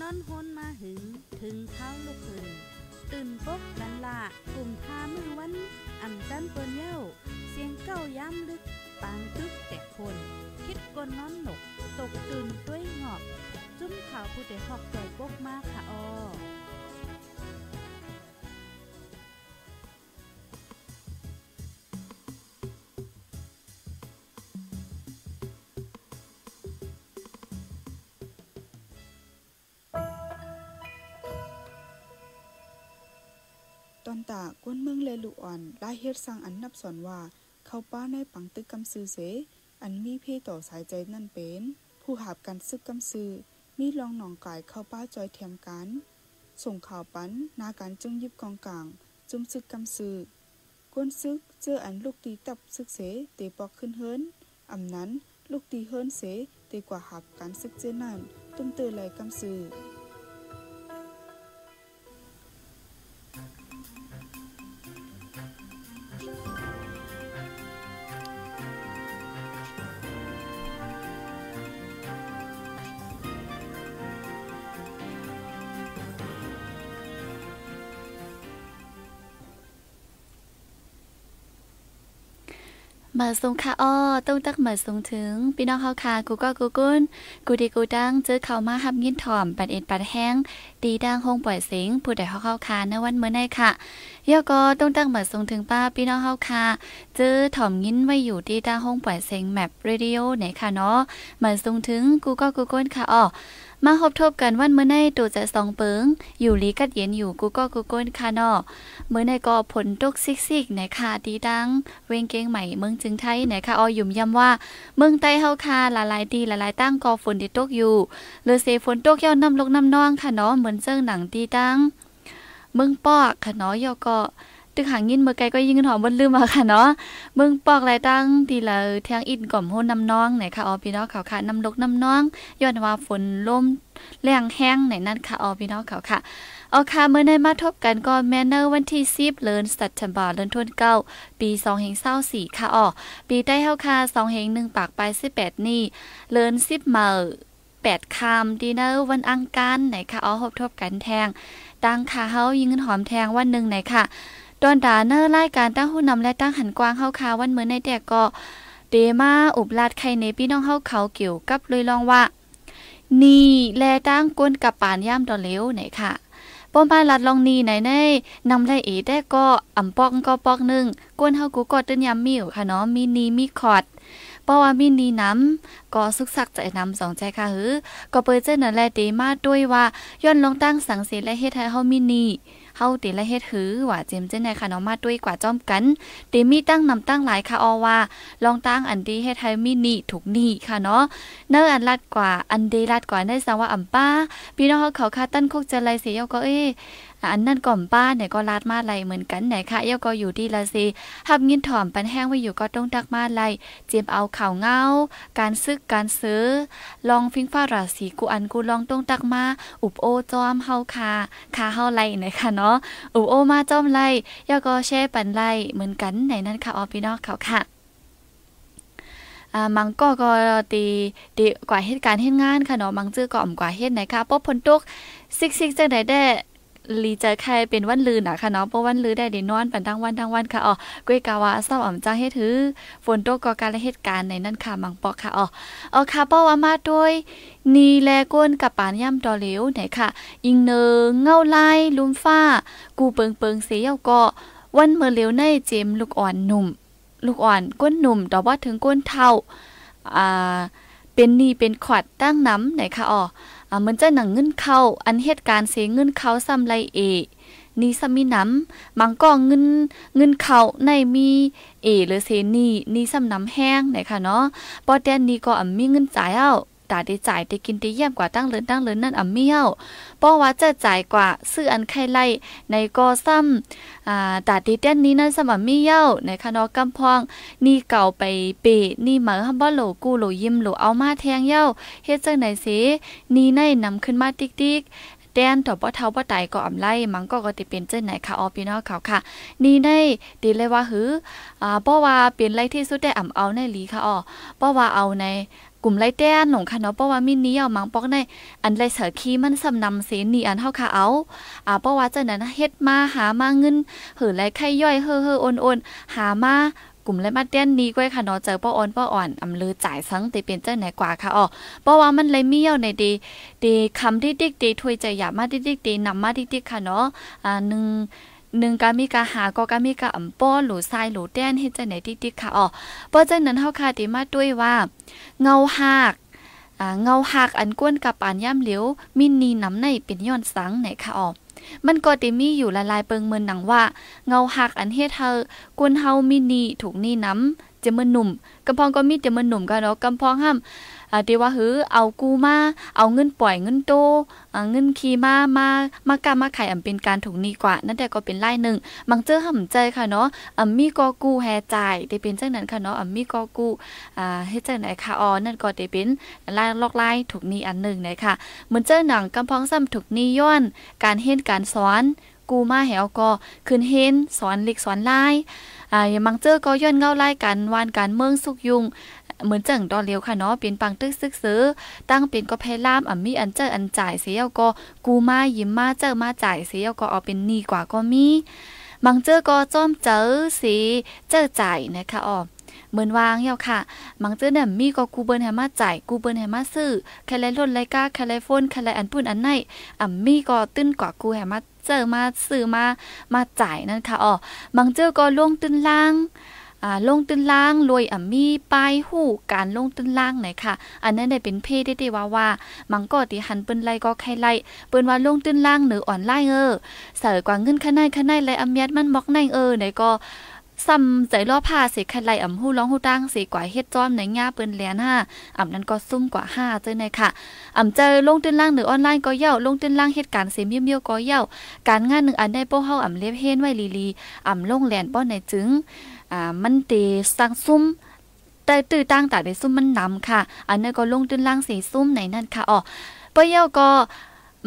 นอนฮนมาหึง ถึงเท้าลูกหึงตื่นปกกันละกลุ่มทามือวันอ่ำจันเปิ้นเย้าเสียงเก้าย้ำลึก ปางตึกแต่คน คิดกนนอนหนกตกตื่นด้วยหงอบจุ้มข่าวผู้เด็กหอกใจปกมากค่ะออลูกอ่อนลายเฮ็ดสัางอันนับสอนว่าเขาป้าในปังตึกกำซือเส อันมีเพต่อสายใจนั่นเป็นผู้หาบกันซึกกำซือมีลองหนองกายเข้าป้าจอยเทียมกันส่งข่าวปันนาการจึงยิบกองกลาง จุมซึกกำซือก้นซึกเจออันลูกตีตับซึกเสเตปอกขึ้นเฮินอำนั้นลูกตีเฮินเส เตกว่าหาบการซึกเจนั่นตุ้มเตอไหลกำซือมาส่งค่ะอ้อต้องตักมาส่งถึงพี่น้องเฮาค่ะกูก็กูกุ้นกูดีกูดังเจอเข้ามาหับยินถ่อมปัดเอ็ดปัดแห้งดีดังห้องปล่อยเสียงผู้ใดเฮาเข้าค่ะในวันเมื่อไหนค่ะย่อก็ต้องตักมาส่งถึงป้าพี่น้องเฮาค่ะเจอถ่อมยินไว้อยู่ที่ด้าห้องปล่อยเสียงแมปเรดิโอไหนค่ะเนาะมาส่งถึงกูก็กูกุ้นค่ะอ้อมาฮบทบกันวันเมื่อในตัวจะสองเปิงอยู่ลีกัดเย็นอยู่กูก็กูก้นคานอเมื่อในก็ผลตกซิกซิกนะคะดีดังเวงเกงใหม่เมืองจึงไทยนะค่ะออยุ่มย้ำว่า เมืองใต้เฮาคละลายดีละลายตั้งกอฝนที่ตกอยู่ เลือเซฝนตกย่อน้ำลกน้ำนอง ค่ะเนาะเหมือนเจ้งหนังดีดังเมืองปอกค่ะเนาะยอก็ตึกหางยินเมื่อไกลก็ยิงเงินหอมบนลืมมาค่ะเนาะเมืองปอกลายตั้งทีละแทงอินก่อมโฮนน้ำน้องไหนค่ะออพี่น้องเขาค่ะน้ำลกน้ำน้องย้อนว่าฝนลมแรงแห้งไหนนั่นค่ะออพี่น้องเขาค่ะเอาค่ะเมื่อใดมาทบกันก็แมนเนอร์วันที่สิบเลินสัตชัมบาเลินทุนเก้าปีสองเฮงเศร้าสี่ค่ะอ๋อปีได้เฮาค่ะสองเฮงหนึ่งปากไปสิบแปดนี่เลินสิบเมอแปดคำดีเนอร์วันอังการไหนค่ะอ๋ออบทบกันแทงตังค่ะเฮายิงเงินหอมแทงวันหนึ่งไหนค่ะดอนดาเนอร์ไล่การตั้งหุ้นนำและตั้งหันกว้างเข้าคาวันเหมือนในแต่ก็ เดมาอุบลาดไข่ในพี่น้องเข้าเขาเกี่ยวกับเลยลองว่านี่ แลตั้งก้นกับปานย่ามตอนเลวไหนค่ะป้อมปานลัดลองนีไหนในนำไดเอแด่ก็อ่ำปอกก็ปอกนึ่งก้นเข้ากูกดตื้นยามมวอค่ะเนาะมีนีมีคอดเพราะว่ามินีน้ำก็ซึกซักใจน้ำสองใจค่ะหือก็เปิดเจ้าหน้าแลเีมาด้วยว่าย้อนลงตั้งสังเสรและเฮ็ดให้เฮามินีเฮาติและเฮ็ดหือว่า เจมเจ้นในค่ะเนาะมาด้วยกว่าจ้อมกันติมีตั้งนำตั้งหลายค่ะออว่า ลองตั้งอันดีเฮ็ดให้มีนี่ ถูกนี่ค่ะเนาะ เนออันลัดกว่า อันเดลัดกว่าได้สังว่าอำป้า พี่น้องเขาเขาค่ะตั้นคกจะไลเสียก็เอ้อันนั่นก่อมป้าเนี่ยก็ลาดมาไหลเหมือนกันไหนค่ะเอี้ยก็อยู่ดีละสิหับเงินถอมปันแห้งไว้อยู่ก็ต้องตักมาไหลเจียมเอาข่าวเงา การซึกการซื้อ ลองฟิงฟ้าราศีกูอันกูลองต้องตักมา อุบโอจอมเฮาคา คาเฮาไหลนคะเนาะ อุบโอมาจอมไหลเอี้ยก็แช่ปันไหลเหมือนกันไหนนั่นค่ะออพี่น้องเขาค่ะมังก็ก็ตีดีกว่าเหตุการณ์เหตุงานค่ะเนาะ มังจือก่อมกว่าเหตุไหนค่ะป๊บพนตุกซิกซิกจังได๋ได้ลีจะใครเป็นวันลือนะค่ะเนาะเพราะวันลือได้เดนอนปันทั้งวันทั้งวันค่ะอ๋อกุ้ยกาวาเศร้าอ่ำจ้าให้ถือฝนตกก่อการและเหตุการณ์ในนั่นค่ะมังปอกค่ะอ๋อเอาค่ะป้ะว่ามาด้วยนีแลก้นกับปานย่ำดอเหลวไหนค่ะ อิงเนองเงาไล่ลุมฟ้า กูเปิงเปิงเสียวก็วันเมื่อเหลวในเจมลูกอ่อนหนุ่ม ลูกอ่อนก้นหนุ่มต่อว่าถึงก้นเท่า อ่า เป็นนีเป็นขวดตั้งน้ำไหนค่ะอ๋อเหมือนจะหนังเงินเข้าอันเหตุการณ์เสียเงินเข้าซ้ำไรเอ นี่ซ้ำมีน้ำบางก็เงินเงินเข้าในมีเอ หรือเซนีนี่ซ้ำน้ำแห้งไหนค่ะเนาะปอแดนนีก็อมีเงินจ่ายเอาตาดีจ่ายได้กินดีเยี่ยมกว่าตั้งเลินตั้งเลินนั่นอ่ะเมี่ยวป้อว่าจะจ่ายกว่าซื้ออันไข่ไล่ในกอซ้ำอ่าตาดีเต้นนี้นั่นสมัเมี่ยว ในคะนอกกำพอง นี่เก่าไปเปนี่เหมือฮับบ่โหลกูโหลยิ้มโหลเอามาแทงเย้าเฮ็ดเจ้าไหนสินี่ในนำขึ้นมาติ๊กติ๊กแดนต่อบ่เท่าบ่ไตก็อำไล่มังก็ก็ติเป็นเจ้าไหนค่ะออพี่น้องเขาค่ะนี่นด้ดีเลยว่าหืออ่าะว่าเป็นไรที่สุดได้อำเอาในหลีค่ะออาะว่าเอาในกลุ่มไล่แต้นหนงค่ะเนาะเพราะว่ามินนี้เอามังปอกในอันไรเสือขี้มันสำนำเสนีอันเท่าค่ะเอาอ่าเพราะว่าเจ้านั้นเฮ็ดมาหามาเงินหือไรไข่ย่อยเฮ่อเฮ่อโอนโอนหามากลุ่มไล่มาเต้นนี้ก้อยค่ะเนาะเจอป้ออ่อนป้ออ่อนอำลือจ่ายซังติเป็นเจ้าไหนกว่าค่ะอ๋อเพราะว่ามันไลเมีเยวในดีดีคำที่ดิกดีถวยใจหยาบมาดิกดีนำมาดิกีค่ะเนาะอ่าหนึ่งหนึ่งกามีกาหาก็กามีกาอ่ำป้อหลูทรายหลูแดนเฮ็ดจังไหนติ๊กค่ะอ๋อเปิ้นจังนั้นเฮาค่ะติมาด้วยว่า เงาหากเงาหักอันก้วนกับปานย่ำเหลียวมินนีน้ำในเป็นย้อนสังไหนค่ะอ๋อมันก็ติมีอยู่ละลายเปิงเมือนหนังว่า เงาหักอันเฮ็ดเธอกวนเฮามินีถูกนี่น้ำจะมืนหนุ่มกาพองก็มีจะมืนหนุ่มกันเนาะกาพองห้ามเดี๋ยวว่าเฮ้ยเอากู้มา เอาเงินปล่อยเงินโต เงินขีมา มา มากามาไข่อำเป็นการถุงนี้กว่า นั่นแต่ก็เป็นไล่หนึ่งบางเจอห่ำใจค่ะเนาะอำมีกอกู้แ่จ่ายได้เป็นเจังนั้นค่ะเนาะอำมีกอกู้อ่าเฮ้ดจังไหนค่ะอ๋อนั่นก็ได้เป็นไล่ลอกไล่ถุงนี้อันหนึ่งนะค่ะเหมือนเจ้าหนังกำพองซ้ำถูกนี้ย้อน การเฮ็ดการสอน กูมาแหวก็ขึ้นเห็นสอนเล็กสอนลายอ่าย่างมังเจอก็ย้อนเงาไล่กัน วานการเมืองสุกยุงเหมือนจังดอนเลียวค่ะเนาะเป็นปังตึกซึกซื้อตั้งเป็นก็เพล่ามอ่ะมีอันเจออันจ่ายเสียก็กูมายิ้มมาเจอมาจ่าย เสียก็เอาเป็นนีกว่าก็มีบางเจอก็จ้อมเจอสีเจอจ่ายนะคะอ๋อเหมือนวางเยาค่ะบางเจอเนี่ยมีก็กูเบิร์นแหมมาจ่ายกูเบิร์นแหมมาซื้อใครไล่รถไล่ก้าใครไล่โฟนใครไล่อันปุ่นอันไหนอ่ะมีก็ตื้นกว่ากูแหมมาเจอมาซื้อมามาจ่ายนั่นค่ะอ๋อบางเจอก็ล่วงตื้นล่างลงตึนล่างรวยอ่มีป้ายหู้การลงตึนล่างไหนค่ะ อันนั้นได้เป็นเพศได้ว่าว่า มังก็ติหันเปิ้นไล่ก็ใครไล่เปิ้นว่าลงตึนล่างหรืออ่อนไล่เออเสยกว่าเงินข้างในข้างในไล่อมียัดมันบอกในเออไหนก็ซ้ำใจล่อผ้าเสกคัไหลอ่ำหู้ร้องหู้ตั้งเสกกว่าเฮ็ดจ้อมในง่าเปิ้นแลนห้าอ่ำนั้นก็ซุ่มกว่าห้าเจ้าในค่ะอ่ำเจอลงตื้นล่างหรือออนไลน์ก็เย่าลงตื้นล่างเฮ็ดการเสียเมี่ยวๆก็เย่าการงานหนึ่งอันได้โป้เฮาอ่ำเล็บเฮ็นไว้ลีลีอ่ำลงแลนป้อนในจึงามันเตสังซุ่มแต่ตื้อตั้งแต่ในซุ่มมันนำค่ะ อันนั้นก็ลงตื้นล่างสีซุ่มไหนนั่นค่ะอ๋อปะเยาก็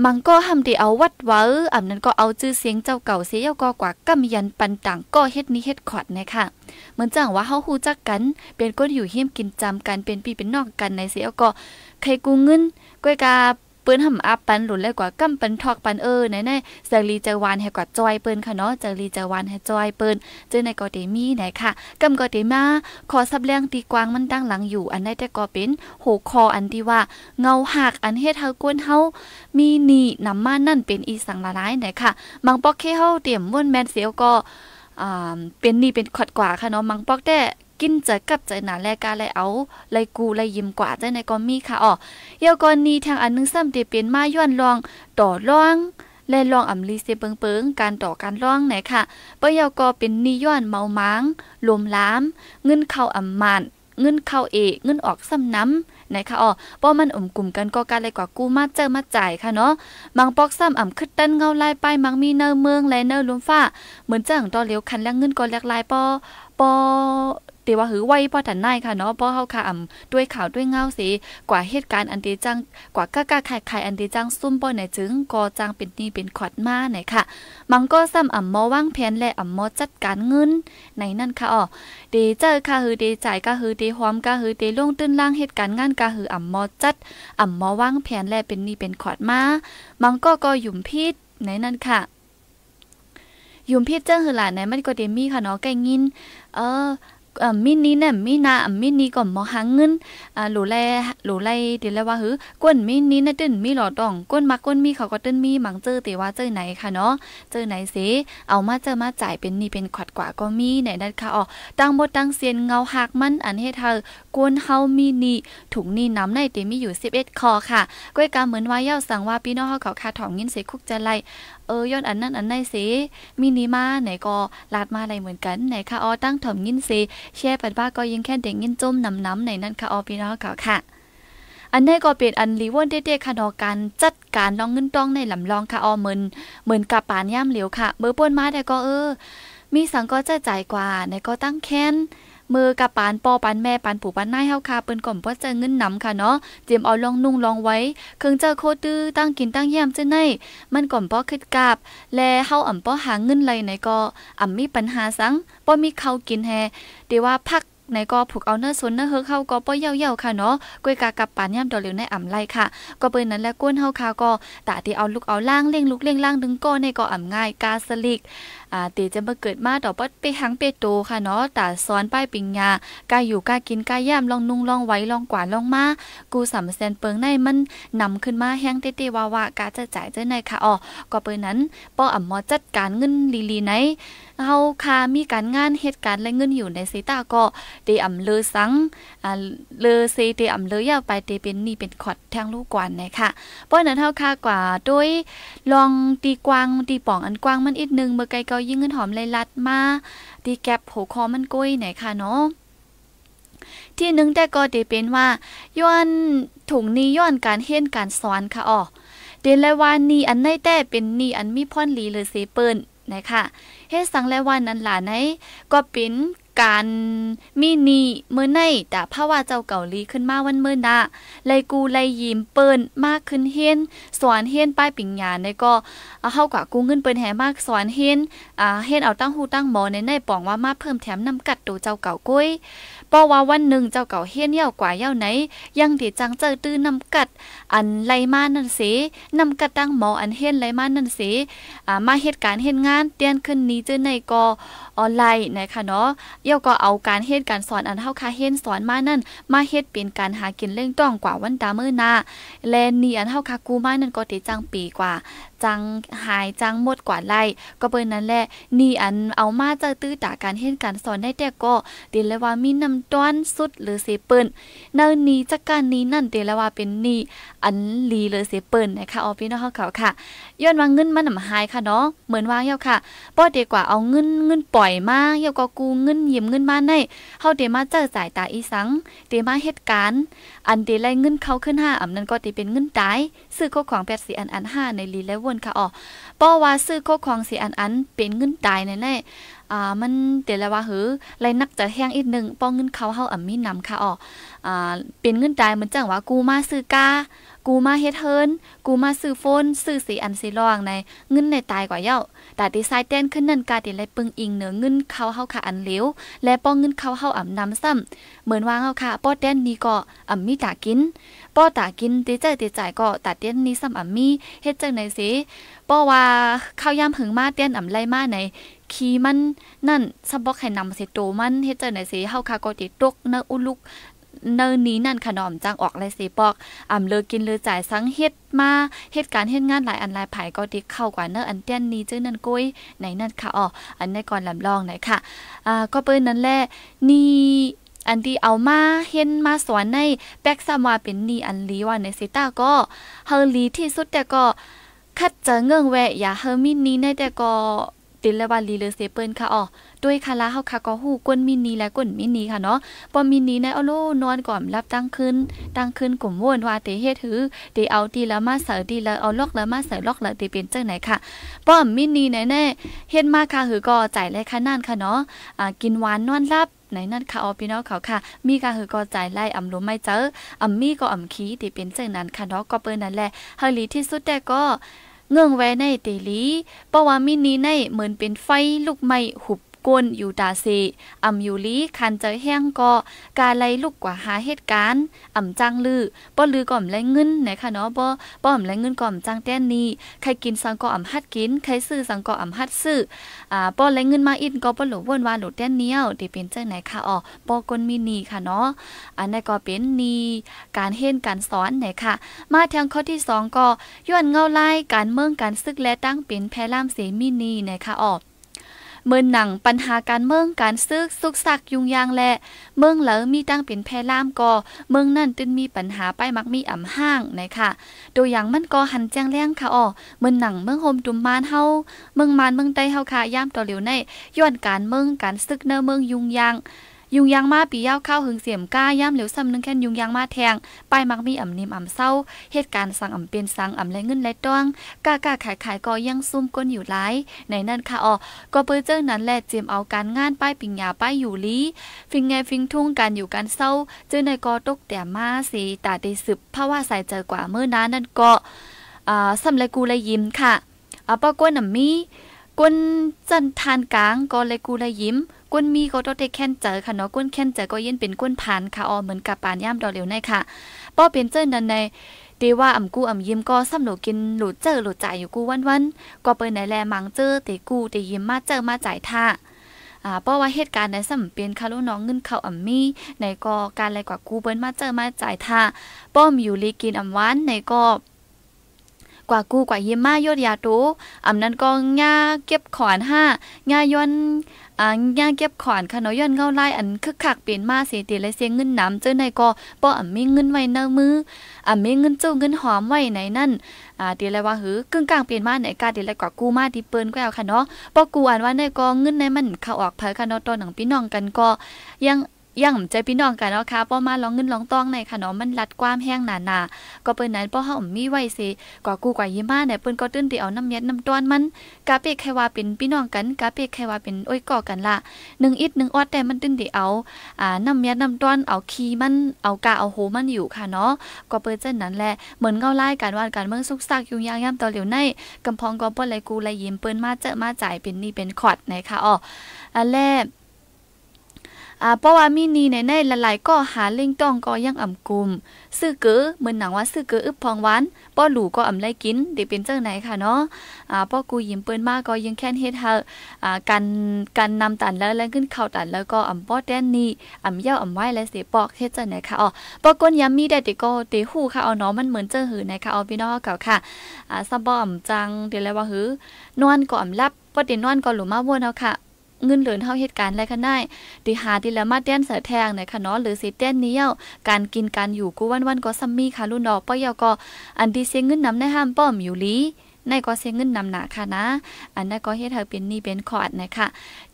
มังก็ทำดีเอาวัดวัดอันนั้นก็เอาจื่อเสียงเจ้าเก่าเสียเาก็กว่ากำยันปันต่างก็เฮ็ดนี้เฮ็ดขอดนะค่ะเหมือนจังว่าเฮาฮู้จักกันเป็นก้นอยู่เฮี้ยมกินจำกันเป็นปีเป็นนอกกันในเสียก็ใครกูเงินก้อยกาปื้นหำอัพปันหลุนเลยกว่ากำปันทอกปันเออในในเสียงรีเจวานให้กว่าจอยเปินค่ะเนาะเจรีเจวานให้จอยเปินเจอในกอเตมีไหนค่ะกำกอเตมาขอซับแรงตีกวางมันตั้งหลังอยู่อันได้แต่ก็เป็นโหคออันที่ว่าเงาหักอันเฮ็ดเฮากวนเฮามีหนีนำมานั่นเป็นอีสังละลายไหนค่ะมังปอกเคเฮาเตรียมม่วนแมนเสียวก็อ่าเป็นนี่เป็นขอดกว่าค่ะเนาะมังปอกแต่กินใจกับใจหนาแลกาแลเอาไลกูไลยิ้มกว่าใจในก็มีค่ะอ๋อเยาวกอนีทางอันนึงซ้ำเติเป็นมาย้อนลองต่อลอง และลองอ่ำลีเสเปิงเปิงการต่อการล่องไหนค่ะเปยาวก็เป็นนิย้อนเมามังลมล้ามเงินเข้าอ่ำมาน เงินเข้าเอเงินออกซ้ำน้ำไหนคคะอ๋อป้อมันอมกลุ่มกันก็การอะไรกว่ากู้มาเจอมาจ่ายค่ะเนาะมังปอกซ้ำอ่ำขึ้นตั้นเงาลายไปมังมีเนอเมืองและเนอลุมฟ้า เหมือนเจ้าของตอเลี้ยวคันแล้วเงินก็แลกลายปอปอตีว่าหือไว้พ่อตันนายค่ะเนาะพอเฮาค่ะอำด้วยข่าวด้วยเงาสิกว่าเหตุการณ์อันตีจัง กว่าก้ากาไข่ไข่อันตีจังซุ่มป้อไหนจึงกอจังเป็นนี่เป็นขวัดมาไหนค่ะ มังก็ซ้ำอำมอวางแผนและอำมอจัดการเงิน ในนั่นค่ะอ๋อเดเจอค่ะหือเดจใจก็หือเดหอมก็หือเดลงตื้นล่างเหตุการณ์งานก็หืออำมอจัด อำมอวางแผนและเป็นนี่เป็นขวัดมามังก็ก็หยุ่มพิษในนั่นค่ะยุมพิษเจ้าหือหลานไหนมันก็เดมี่ค่ะเนาะไก่งิน เออมินีเนี่ยมินามินีก็มอหาเงินหลูแลหลูไลติแล้วว่าหือก้นมินีเนี่ยตึ้นมีหลอดองก้นมาก้นมีเขาก็ตึ้นมีหมังเจอแต่ว่าเจอไหนค่ะเนาะ เจอไหนสิ เอามาเจอมาจ่ายเป็นนี่เป็นขวดกว่าก็มีไหนนั่นค่ะอ๋อตั้งบดตั้งเซียนเงาหักมันอันเหเธอก้นเฮามีนี่ถุงนี่น้ำในเต็มีอยู่11คอค่ะ ก้อยกาเหมือนว่าเย้าสั่งว่าพี่น้องเฮาเขาคาถองงินเสคุกจะไลเออย้อนอันนั้นอันหนสสมินิมาไหนก็ลาดมาอะไรเหมือนกัน ไหนค่ะออตั้งถมยินสิแช่ปัดบ้าก็ยิงแค่เด็กยินจมนำน้ำไหนนั่นค่ะออพี่น้องเขาค่ะ อันนี้ก็เป็นอันรีวอนเด็ดๆค่ะนอการจัดการลองเงินต้องในลำลองค่ะออเหมือนเหมือนกับปานย่ามเหลียวค่ะ เบอร์ป้นมาแต่ก็ เออมีสังก็จะจ่ายกว่าไหนก็ตั้งแค้นมือกับปานป้อปานแม่ปานผู่ปานนายเฮาค่ะเปิ้นก่อมบ่เจอเงินนำค่ะเนาะเจียมเอาลองนุ่งลองไว้เครื่องเจอโคตื้อตั้งกินตั้งแย้มจะได๋มันก่อมบ่คิดกาบแลเฮาอ่ำป้อหาเงินไรไหนก็อ่ำมีปัญหาสังบ่มีข้าวกินแฮเดี๋ยวว่าพักในก็ผูกเอาเนื้อซนเนื้อเฮือกเข้าก็ป้อเย่าเย่าค่ะเนาะกล้วยกากับปานย่ำดอเหลวในอ่ำไรค่ะ ก็เปิ้นนั้นและก้นเฮาค่ะก็ตาที่เอาลูกเอาล่างเลี้ยงลูกเลี้ยงล่างดึงก้อนในก็อ่ำง่ายกาสลิกอ่าเตจะมาเกิดมาต่อปัดไปหังเปโตค่ะเนาะตาซ้อนป้ายปิงยากายอยู่กายกินกายย่มลองนุ่งลองไว้ลองกวาดลองมา กูสำแซนเปิงในมันนำขึ้นมาแห้งเต้ยว่ากาจะจ่ายเจ้าในค่ะอ๋อก็เปิ้นนั้นป้ออ่ำมอจัดการเงินลีลีไหนเฮาคามีการงานเหตุการณ์และเงินอยู่ในเซตาก็เตอำเลอสังอ่าเลอเซเตอำเลอยาวไปเตเป็นนี่เป็นขอดทางลูกกวนนะค่ะป้อนั้นเฮาคากว่าด้วยลองตีกวางตีป่องอันกว้างมันอีกนึงเมื่อไกลก็็ยิ่งเงินหอมเลยลัดมา ดีแก็บโผคอมันกุ้ยไหนค่ะเนาะ ที่นึงแต่ก็เดเป็นว่าย้อนถุงนี้ย้อนการเห็นการสอนค่ะอ๋อ เดนและวานี่อันในแต่เป็นนี่อันมีพ่อนลีหรือเซเปิลนะคะเฮ็ดสังและวานั้นหลาไหน ก็เป็นการมินีเมื่อในแต่ภาวะเจ้าเก่าลีขึ้นมาวันเมื่อนะเลยกูเลยยิมเปิ้นมากขึ้นเฮียนสอนเฮียนป้ายปิงยานในก็เอาเข้ากว่ากูเงินเปิ้นแหมากสอนเฮียนอ่าเฮียนเอาตั้งหูตั้งหมอในในป่องว่ามาเพิ่มแถมนำกัดตัวเจ้าเก่าก้ยเพราะว่าวันหนึ่งเจ้าเก่าเฮียนเย่ากว่าเย่าไหน ยังติจังเจอตื้นนำกัดอันไลมานั่นสินำกัดตั้งหมออันเฮียนไลมานั่นสสอ่ามาเหตุการณ์เหตนงานเตียนขึ้นนี้เจอในก็ออนไลน์นะคะเนาะเอี่ยวก็เอาการเฮ็ดการสอนอันเท่าคาเฮ็ดสอนมานั่น มาเฮ็ดเป็นการหากินเร่งต้องกว่าวันตาเมื่อนาแลนนี่อันเท่าคากูมานั่นก็ติจังปีกว่าจังหายจังหมดกว่าไล่ก็เปินนั้นแหละ นี่อันเอามาจาตื้อตาการเห็ดการสอนได้แต่ก็เดีเลยว่ามีนำต้อนสุดหรือเสเปิ้นเนานี้จากการนี้นั่นเดลว่าเป็นนี่อันลีหรือเสเปิ้นนะคะออพี่น้องเขาค่ะย้อนว่าเงินมันนำหายค่ะเนาะเหมือนว่าเฮาค่ะบเดีกว่าเอาเงินเงินปล่อยมาเฮาก็กูเงินยืมเงินมาในเฮาเดมาเจอจ่ายตาอีสังเดมาเหตุการณ์อันตีไล่เงินเขาขึ้นห้าอำนั้นก็ตีเป็นเงินตาย ซื้อโคของแปดสีอันอันห้าในลีและวนค่ะอ๋อป้อว่าซื้อโคของสีอันอันเป็นเงินตายในแน่อ่ามันเดี๋ยวละว่าหือไรนักจะแห้งอีกหนึ่งป้องเงินเขาเฮาอ่ำมีนำค่ะอ๋ออ่าเป็นเงินตายเหมือนจังว่ากูมาซื้อกากูมาเฮ็ดเฮินกูมาซื้อโฟนซื้อสีอันสีรองในเงินในตายกว่าเย้าแต่ดีไซน์เต้นขึ้นนั่นกาติไลปึงอิงเหนือเงินเขาเฮาค่ะอันเ้ลวและป้องเงินเขาเฮาอ่ำน้ำซ้ำเหมือนว่าเฮาค่ะป้อเต้นนี้ก็อ่ำมีตากินป้อตากินตีใจตีใจก็ตาเต้นนี้ซ้ำอ่ำมีเฮ็ดจังไหนสิป้อว่าข้าวยามหึงมาเต้นอ่ำไรมาในขีมันนั่นซับบอกให้นำสิโตมันเฮ็ดจังได๋สิเฮาคาก็ติตกเนอุลุกเนินนี้นั่นขนอมจังออกไรยสีปอกอ่ำเลิกกินเลือจ่ายสังเฮ็ดมาเหตุการณ์เฮ็ดงานหลายอันหลายผายก็ดีเข้ากว่าเนออันเตียนนี้จื้อนั่นกุ้ยไหนนั่นค่ะอ๋ออันในก่อนลำลองไหนค่ะอ่าก็เปิ้นนั้นแหละนี่อันที่เอามาเห็นมาสอนใน แปกซามาเป็นนี่อันลีว่าในซิต้าก็เฮอลีที่สุดแต่ก็คัดเจอเงื่องแวะอย่าเฮอมินนี้ในแต่ก็ติละวันลีเลเซเปิลค่ะอ๋อ ด้วยคาราเฮาคาโก็ฮู้ก้นมินีและก้นมินีค่ะเนาะปอมินีในอโลนอนก่อนรับตั้งขึ้น ตั้งขึ้นกลุ่มวนว่า เตเฮถือเตเอาตีละมาเสอตีละเอาล็อกละมาเสอล็อกละเตเป็นเจ้าไหนค่ะปอมมินีแน่เฮ็ดมาค่ะหือกอจ่ายไรค่นั่นค่ะเนาะอ่ากินหวานนอนรับในนั่นค่ะออพี่น้องเขาค่ะ มีการหือก่อจ่ายไล่อำลมไม่เจออำมีก็อำขี้เตเป็นเจ้านั้นค่ะเนาะก็เปิ้นนั่นแหละเฮลีที่สุดแต่ก็เงื่องแวในเตลีเพราะว่ามินีในเหมือนเป็นไฟลูกไม้หุบก้นอยู่ตาเซอำอยู่ลีคันเจอแห้งก็กาไลลูกกว่าหาเหตุการณ์อำจังลือบ่ลือก่อมไลเงินไหนคะเนาะบ่บ่อำไลเงินก่อมจังแต้นนี้ใครกินสังก็อำฮัดกิน ใครซื้อสังก็อำฮัดซื้อ อ่าบ่ไลเงินมาอินก็บ่หลวนว่าหลดแต้นเนียวติเป็นเจ้าไหนคะอ๋อบ่กนมีนีค่ะเนาะอันนี้ก็เป็นนีการเฮ็นการสอนไหนค่ะ มาทางข้อที่2ก็ย้อนเงาไล่ การเมืองการซึกและตั้งเป็นแพร่ล่ามเสมินีไหนคะออเมื่อหนังปัญหาการเมืองการซึกซุกซักยุงยางและ เมืองเหลอมีตั้งเป็นแพร่ล่ามก่อเมืองนั่นจึงมีปัญหาป้ายมักมีอ่ำห้างนะคะโดยอย่างมันก็หันแจ้งแรงค่ะอ๋อเมืองหนังเมืองโฮมดุมมานเฮาเมืองมานเมืองใต้เฮาค่ะย่ามต่อเหลียวในย้อนการเมืองการซึกเนื้อเมืองยุงยางยุงยางมาปีเย้าเข้าหึงเสียมก้าย่ำเหลวซ้ำนึงแค่ยุงยางมาแทงป้ายมักมีอ่ำนิ่มอ่ำเศร้าเหตุการณ์สั่งอ่ำเป็นสั่งอ่ำละเงินละต้องกากาขายขายก็ยังซุ่มก้นอยู่หลาย ในนั่นค่ะอ๋อก็เปิดเจ้านั้นแหละเจียมเอาการงานป้ายปิงยาป้ายอยู่ลีฟิงแงฟิงทุ่งการอยู่การเศร้าเจ้าในกอตกแต่มาสีตาได้สืบภาวะสายเจอกว่าเมื่อนานนั่นก็อ่าสำเรกูเลยยิ้มค่ะอ่าป้าก้นอ่ำมีก้นจันทานกลางก็เลยกูเลยยิ้มกวนมีก็ต้องได้แค้นเจอค่ะเนาะกวนแค้นเจอก็ยิ่นเป็นกวนผ่านค่ะออเหมือนกับปานย่ามดอเลียวในค่ะป้อเป็นเจ้านั้นในเดว่าอ่ำกูอ่ำยิ้มก็ซ้ำหนูกินหลุดเจอหลดจ่ายอยู่กูวันวันก็เปิดไหนแลมังเจอแต่กูแต่ยิ้มมาเจอมาจ่ายท่าอ่าเพราะว่าเหตุการณ์ในสำเป็นคารุน้องเงินเข้าอ่ำมีในก็การอะไรกว่ากูเปิ้นมาเจอมาจ่ายท่าป้อมอยู่ลีกินอ่ำวันในก็กว่ากูกว่าเยี่ยมมากยอดยาตูอำนั้นก็ง่าเก็บขอนห้าง่าย้อนอังย่างเก็บขอนค่ะนอย้อนเงาไล่อันคึกคักเปลี่ยนมาเสียตีและเสียงเงินน้ำเจอในก็ป้ออ่ํมีเงินไว้เนมืออ่ํมีเงินจู้เงินหอมไว้ไหนนั่นอ่าตีอะไรว่าหือกึ่งกลางเปลี่ยนมาไหนกาตีอเไรกว่ากู้มาที่เปิ้นก็เอาค่ะเนาะป้อกูอ่านว่าในก็เงินในมัน เข้าออกเผยค่ะเนาะตอนหนังพี่น้องกันก็ยังยังใจพี่น้องกันเนาะค่ะป่อมาล้องเงินล้องต้องในค่ะเนาะมันรัดความแห้งหนาหนา ก็เปิ้นนั้นป่อเฮามีไว้เสกว่ากูกว่ายีมาเนี่ยเปิ้นก็ตื้นทีเอาน้ำเย็ดน้ำต้อนมันกาเปกใครว่าเป็นพี่น้องกันกาเปกใครว่าเป็นโอ้ยก่อกันละหนึ่งอิดหนึ่งออดแต่มันตื้นทีเอาอ่าน้ำเย็ดน้ำต้อนเอาขี้มันเอากาเอาโหมันอยู่ค่ะเนาะก็เปิ้นเจ้นนั้นแหละเหมือนเงาไล่การวานการเมืองซุกซักยุ่งยากย่ำต่อเหลียวในกำพองก็เปิ้นไหลกูไหลยิ้มเปิ้นมาเจอมาจ่ายเป็นนี่เป็นขอดในค่ะอ๋ออันแรกอาเพราะว่ามีนีในในหลายๆก็หาเล่งต้องก็ยังอ่ำกลุ่มซื้อเก๋เหมือนหนังว่าซื้อเก๋อึบพองหวานป้อหลูก็อ่ำไล่กินเด็กเป็นเจ้าไหนค่ะเนาะอ่าป้อกูยิ้มเปิ้นมากก็ยังแค้นเฮ็ดเฮาอ่าการการนำตันแล้วแล้วขึ้นเข่าตันแล้วก็อ่ำป้อแดนนี่อ่ำเย่าอ่ำไว้และเสียปอกเฮ็ดเจ้าไหนค่ะอ๋อป้อก้นยามีได้เด็กก็เตหู้ค่ะเอาเนาะมันเหมือนเจ้าหือไหนค่ะเอาพี่น้องเก่าค่ะอ่าซะบ่อ่ำจังเดี๋ยวแล้วว่าหือนอนก็อ่ำลับป้อเดนอนก็หลุมาวนเอาค่ะเงินเหลือเท่าเหตุการณ์ไรคะนา้ดิหาดิละมาแต้นเสือแทงในคะเนาะหรือสีเต้นเนี้ยวการกินการอยู่กูวันวันก็ซัมมี่ค่ะลูกนอกป้อยาก็ อันดีเสียเงินนำในห้ามป้อมอยู่ลีนาก็เสียเงินนำหนาค่ะนะ อันนั้นก็เฮ็ดให้เป็นนี่เป็นคอร์ดนะคะ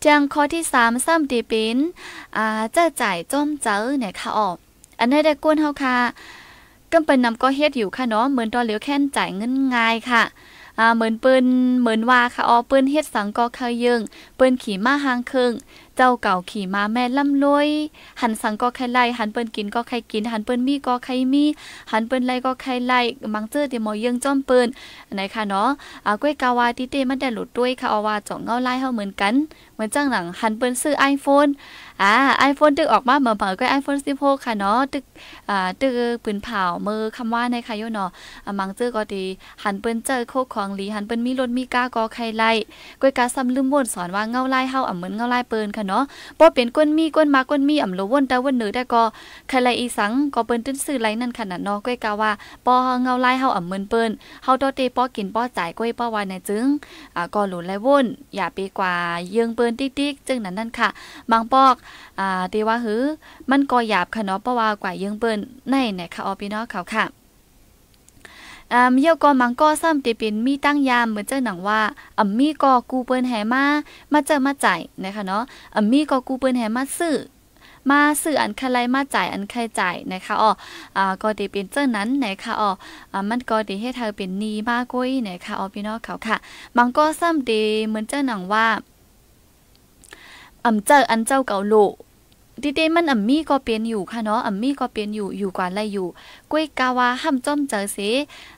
จังข้อที่สามซ้ำตีเป็นอ่าเจ้าจ่ายจ้อมเจ้อเนี่ยค่ะออก อันนี้ได้กวนเฮาค่ะ ก็เป็นนำก็เฮ็ดอยู่ค่ะเนาะเหมือนตอนเหลียวแค่นจ่ายเงินง่ายค่ะ่าเหมือนปืนเหมือนว่าค่ะอ๋อปืนเฮ็ดสังก็เคยยึงปืนขี่ม้าหางครึ่ง เจ้าเก่าขี่ม้าแม่ล่ำลวยหันสังก็ใครไล่หันปืนกินก็ใครกินหันปืนมีก็ใครมี หันปืนไล่ก็ใครไล่ มังเจอเดียมอยิงจ้อมปืนไหนค่ะเนาะอ่าก้วยกาวาติเตมันได้หลุดด้วยค่ะออว่าจ่องเงาไล่เฮาเหมือนกันเหมือนจ้างหลังหันเปิ้นซื้อไอโฟน อ่าไอโฟนตึกออกมาเหมือนเปิลก็โฟนสิบหกค่ะเนาะตึก อ่าตึกปืนเผามือคำว่าในครยโยเนาะอ่มังเจอก็ดี หันเปิ้นเจอโคของหลีหันเปิ้นมีรถมีกากอไข่ไล่ก้อยกาซำำลืมวนสอนว่าเงาไล่เฮาอ่ำเหมือนเงาไล่เปิ้นค่ะเนาะบ่เป็นก้นมีก้นมาก้นมีอ่ำโลวนแต่วันเนือได้ก็ไข่ไล่อีสังก็เปิ้นตึ้นซื้อไล่นั่นขนาดเนาะก้อยกาว่าปอเงาไล่เฮาอ่ำเหมือนเปิ้นเฮาตอเตป้อกินป้อจ่ายก้อยป้อวายในจึงอ่าก็หลุนไล่วนอย่าไปกว่ายิงเปปิ้นติ๊กๆจึงนั้นนั่นค่ะ บางปอกอ่าตีว่าหือมันก็หยาบค่ะเนาะเพราะว่ากว่ายิงเปิ้นในี่ยค่ะออพี่น้องเขาค่ะอ่าเยี่ยวกอมังก็ซ้ำตีเป็นมีตั้งยาม เหมือนเจ้าหนังว่าอ่ำมีกอกูเปิ้นแห่มา มาเจอมาจ่ายนะคะเนาะอ่ำมีกอกูเปิ้นแห่มาซื้อ มาซื้ออันใครมาจ่ายอันใครจ่ายนะคะอ๋ออ่ก็ตีเป็นเจ้านั้นนะคะอ๋ออ่มันก็ตีให้เธอเป็นนีมากกุ้ยนะคะอ๋อพี่น้องเขาค่ะบางก็ซ้ำดีเหมือนเจ้าหนังว่าอ่ำเจออันเจ้าเก่าโลดิเดมันอ่ำมีก็เปลี่ยนอยู่ค่ะเนาะอ่ำมีก็เปลี่ยนอยู่อยู่กว่าไรอยู่ ก้วยกาวาห้ามจ้อมเจอเส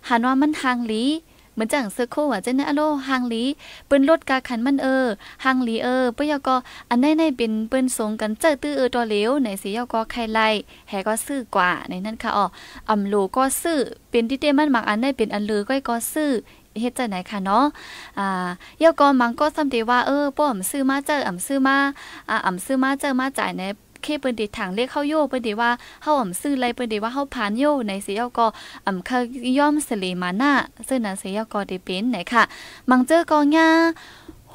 หานว่ามันทางลี เหมือนจังเซอร์โคว่าจะนะอโลหางลี เปิ้นรถกาขันมันเออหางลีเออปยกออันในๆเป็นเปิ้นสงกันเจอตื้อเออตอเหลวไหนสิยกอไข่ไล่แหก็ซื้อกว่าในนั้นค่ะอ๋ออำโลก็ซื้อเป็นที่เตมันมักอันในเป็นอันลือก้อยก็ซื้อเฮ็ดจอไหนค่ะเนาะอ่าเยาก่อนมังก็สัำดีว่าเออป้อมซื้อมาเจออ่ำซื้อมาอ่าอ่ำซื้อมาเจอมาจ่ายในเคเปิ้นดีทางเลขเข้าโยเปิ้นดีว่า เฮาอ่ำซื้อไรเปิ้นดีว่าเฮาผ่านโยในสิเยาก็อ่ำเคยย่อมสลีมาหน้าซื่อนั้นสิเยาก็ได้เป็นไหนค่ะ มังเจอก็ง่า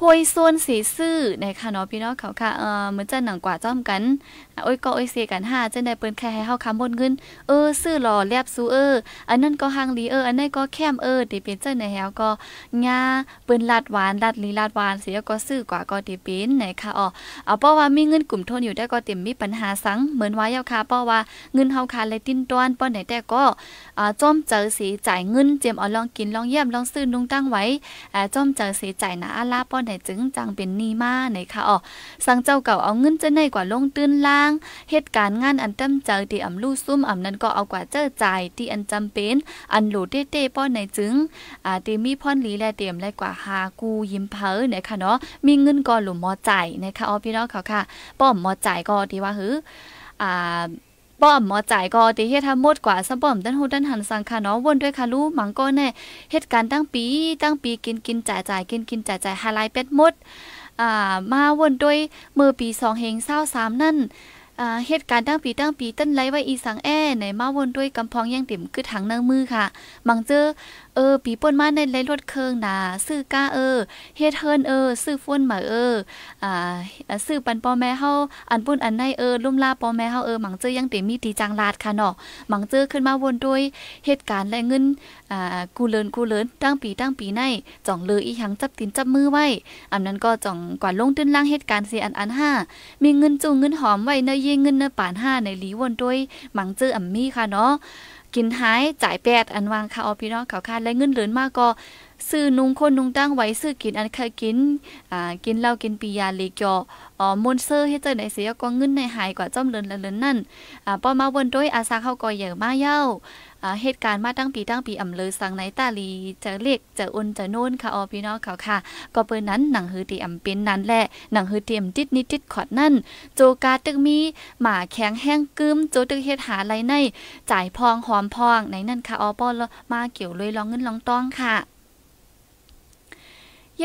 หวยซวนสีซื่อในค่ะเนาะพี่น้องเขาค่ะ เออเหมือนจะหนังกว่าจ้อมกันอ้ยก็โอ้ยเสียกันห้าเจ้าได้เปิ้นแค่ให้เฮาคำบนเงิน เออซื้อหล่อแลบซูเอออันนั้นก็หังลีเอออันนั้นก็แคมเออติเป็นเจ้าในแฮวก็ญาเปิ้นลาดหวานลาดลีลาดหวานเสียก็ซื้อกว่าก็ติเป็นไหนค่ะอ๋อเอาเพราะว่ามีเงินกลุ่มทนอยู่ได้ก็เต็มมีปัญหาสังเหมือนว่ายาค่ะเพราะว่าเงินเฮาคาเลยติ้นต้อนป้อนไหนแต่ก็อ่าจ้อมเจอสีจ่ายเงินเจียมเอาลองกินลองเยี่ยมลองซื้อนุ่งตั้งไว้อ่าจ้อมเจอสีจ่ายนะอาลาป้อนไหนจึงจังเป็นนีมาไหนค่ะอ๋อสังเจ้าเก่าเอาเงินจะไหนกว่าลงตื้นลาางเหตุการณ์งานอันตำ้ใจที่อ่ำลู่ซุ่มอ่ำนั้นก็เอากว่าเจ้อใจที่อันจำเป็น อันหลดเต้ๆป้อนในจึงอ่าตีมีพ่อนลีและเตรียมและกว่าหากูยิ้มเพอเนี่ยค่ะเนาะมีเงินก่อนหลุมมอใจนะคะอ๋อพี่น้องเขาค่ะ ป้อมมอใจก็ที่ว่าหืออ่าป้อมมอจ่ายก็ตีเฮ็ดทำหมดกว่าสะป้อมดัานหูดัานหันสังคะเนาะวนด้วยค่ะลูมังก็แน่เหตุการณ์ตั้งปีตั้งปีกินกินจ่ายจ่ายกินกินจ่ายจ่ายฮาลท์เป็ดหมดามาวนด้วยมือปีสองเฮงเศร้าสามนั่น เหตุการณ์ตั้งปีตั้งปีต้นไรไว้อีสังแอ ในมาวนด้วยกำพองยังเต็มคือถังนางมือค่ะมังเจอเออปีป่นมาในไรรถเคริงนา ซื้อก้าเออ เฮ็ดเฮิรนเออ ซื้อฟุ้นมาเอออ่าซื้อปันปอแม่เฮาอันปุ่นอันในเออลุ่มลาปอแม่เฮาเออหมังเจอยังเตมีตีจังลาดค่ะเนาะหมังเจอขึ้นมาวนด้วยเหตุการณ์และเงินอ่ากูเลินกูเลินตั้งปีตั้งปีในจ่องเลยอีหังจับตินจับมือไว้อันนั้นก็จ่องกว่าลงตื้นล่างเหตุการณ์สีอันอันห้ามีเงินจูงเงินหอมไว้ในเยเงินในป่านห้าในหลีวนด้วยหมังเจออ่ำมี่ค่ะเนาะกินหายจ่ายแปดอันวางค่ะเอาพี่น้องเขาคาดและเงินเหลือมากก็ซื้อนุงคนนุงตั้งไว้ซื้อกินอันเคยกินอ่ากินเหล้ากินปียาเลกยออ๋อมนเซอร์ให้เจอในเสียก็เงินในหายกว่าจ้อมเลินละเลินนั่นอ่าป้อมาวนด้วยอาซาเข้าก่อยเยอะมาเย้าอ่าเหตุการณ์มาตั้งปีตั้งปีอ่ำเลยสังในตาลีจะเล็กจะอุ่นจะนน่นค่ะออพี่น้องเขาค่ะ ก็เปิ้นนั้นหนังฮือตีอ่ำเป็นนั้นแหละหนังฮือเตรียมติดนิดติดขอดนั่น โจกาตึกมีหมาแข็งแห้งกึมโจตึกเฮ็ดหาไรในจ่ายพองหอมพองในนั่นค่ะออป้อมาเกี่ยวเลยร้องเงินลองต้องค่ะ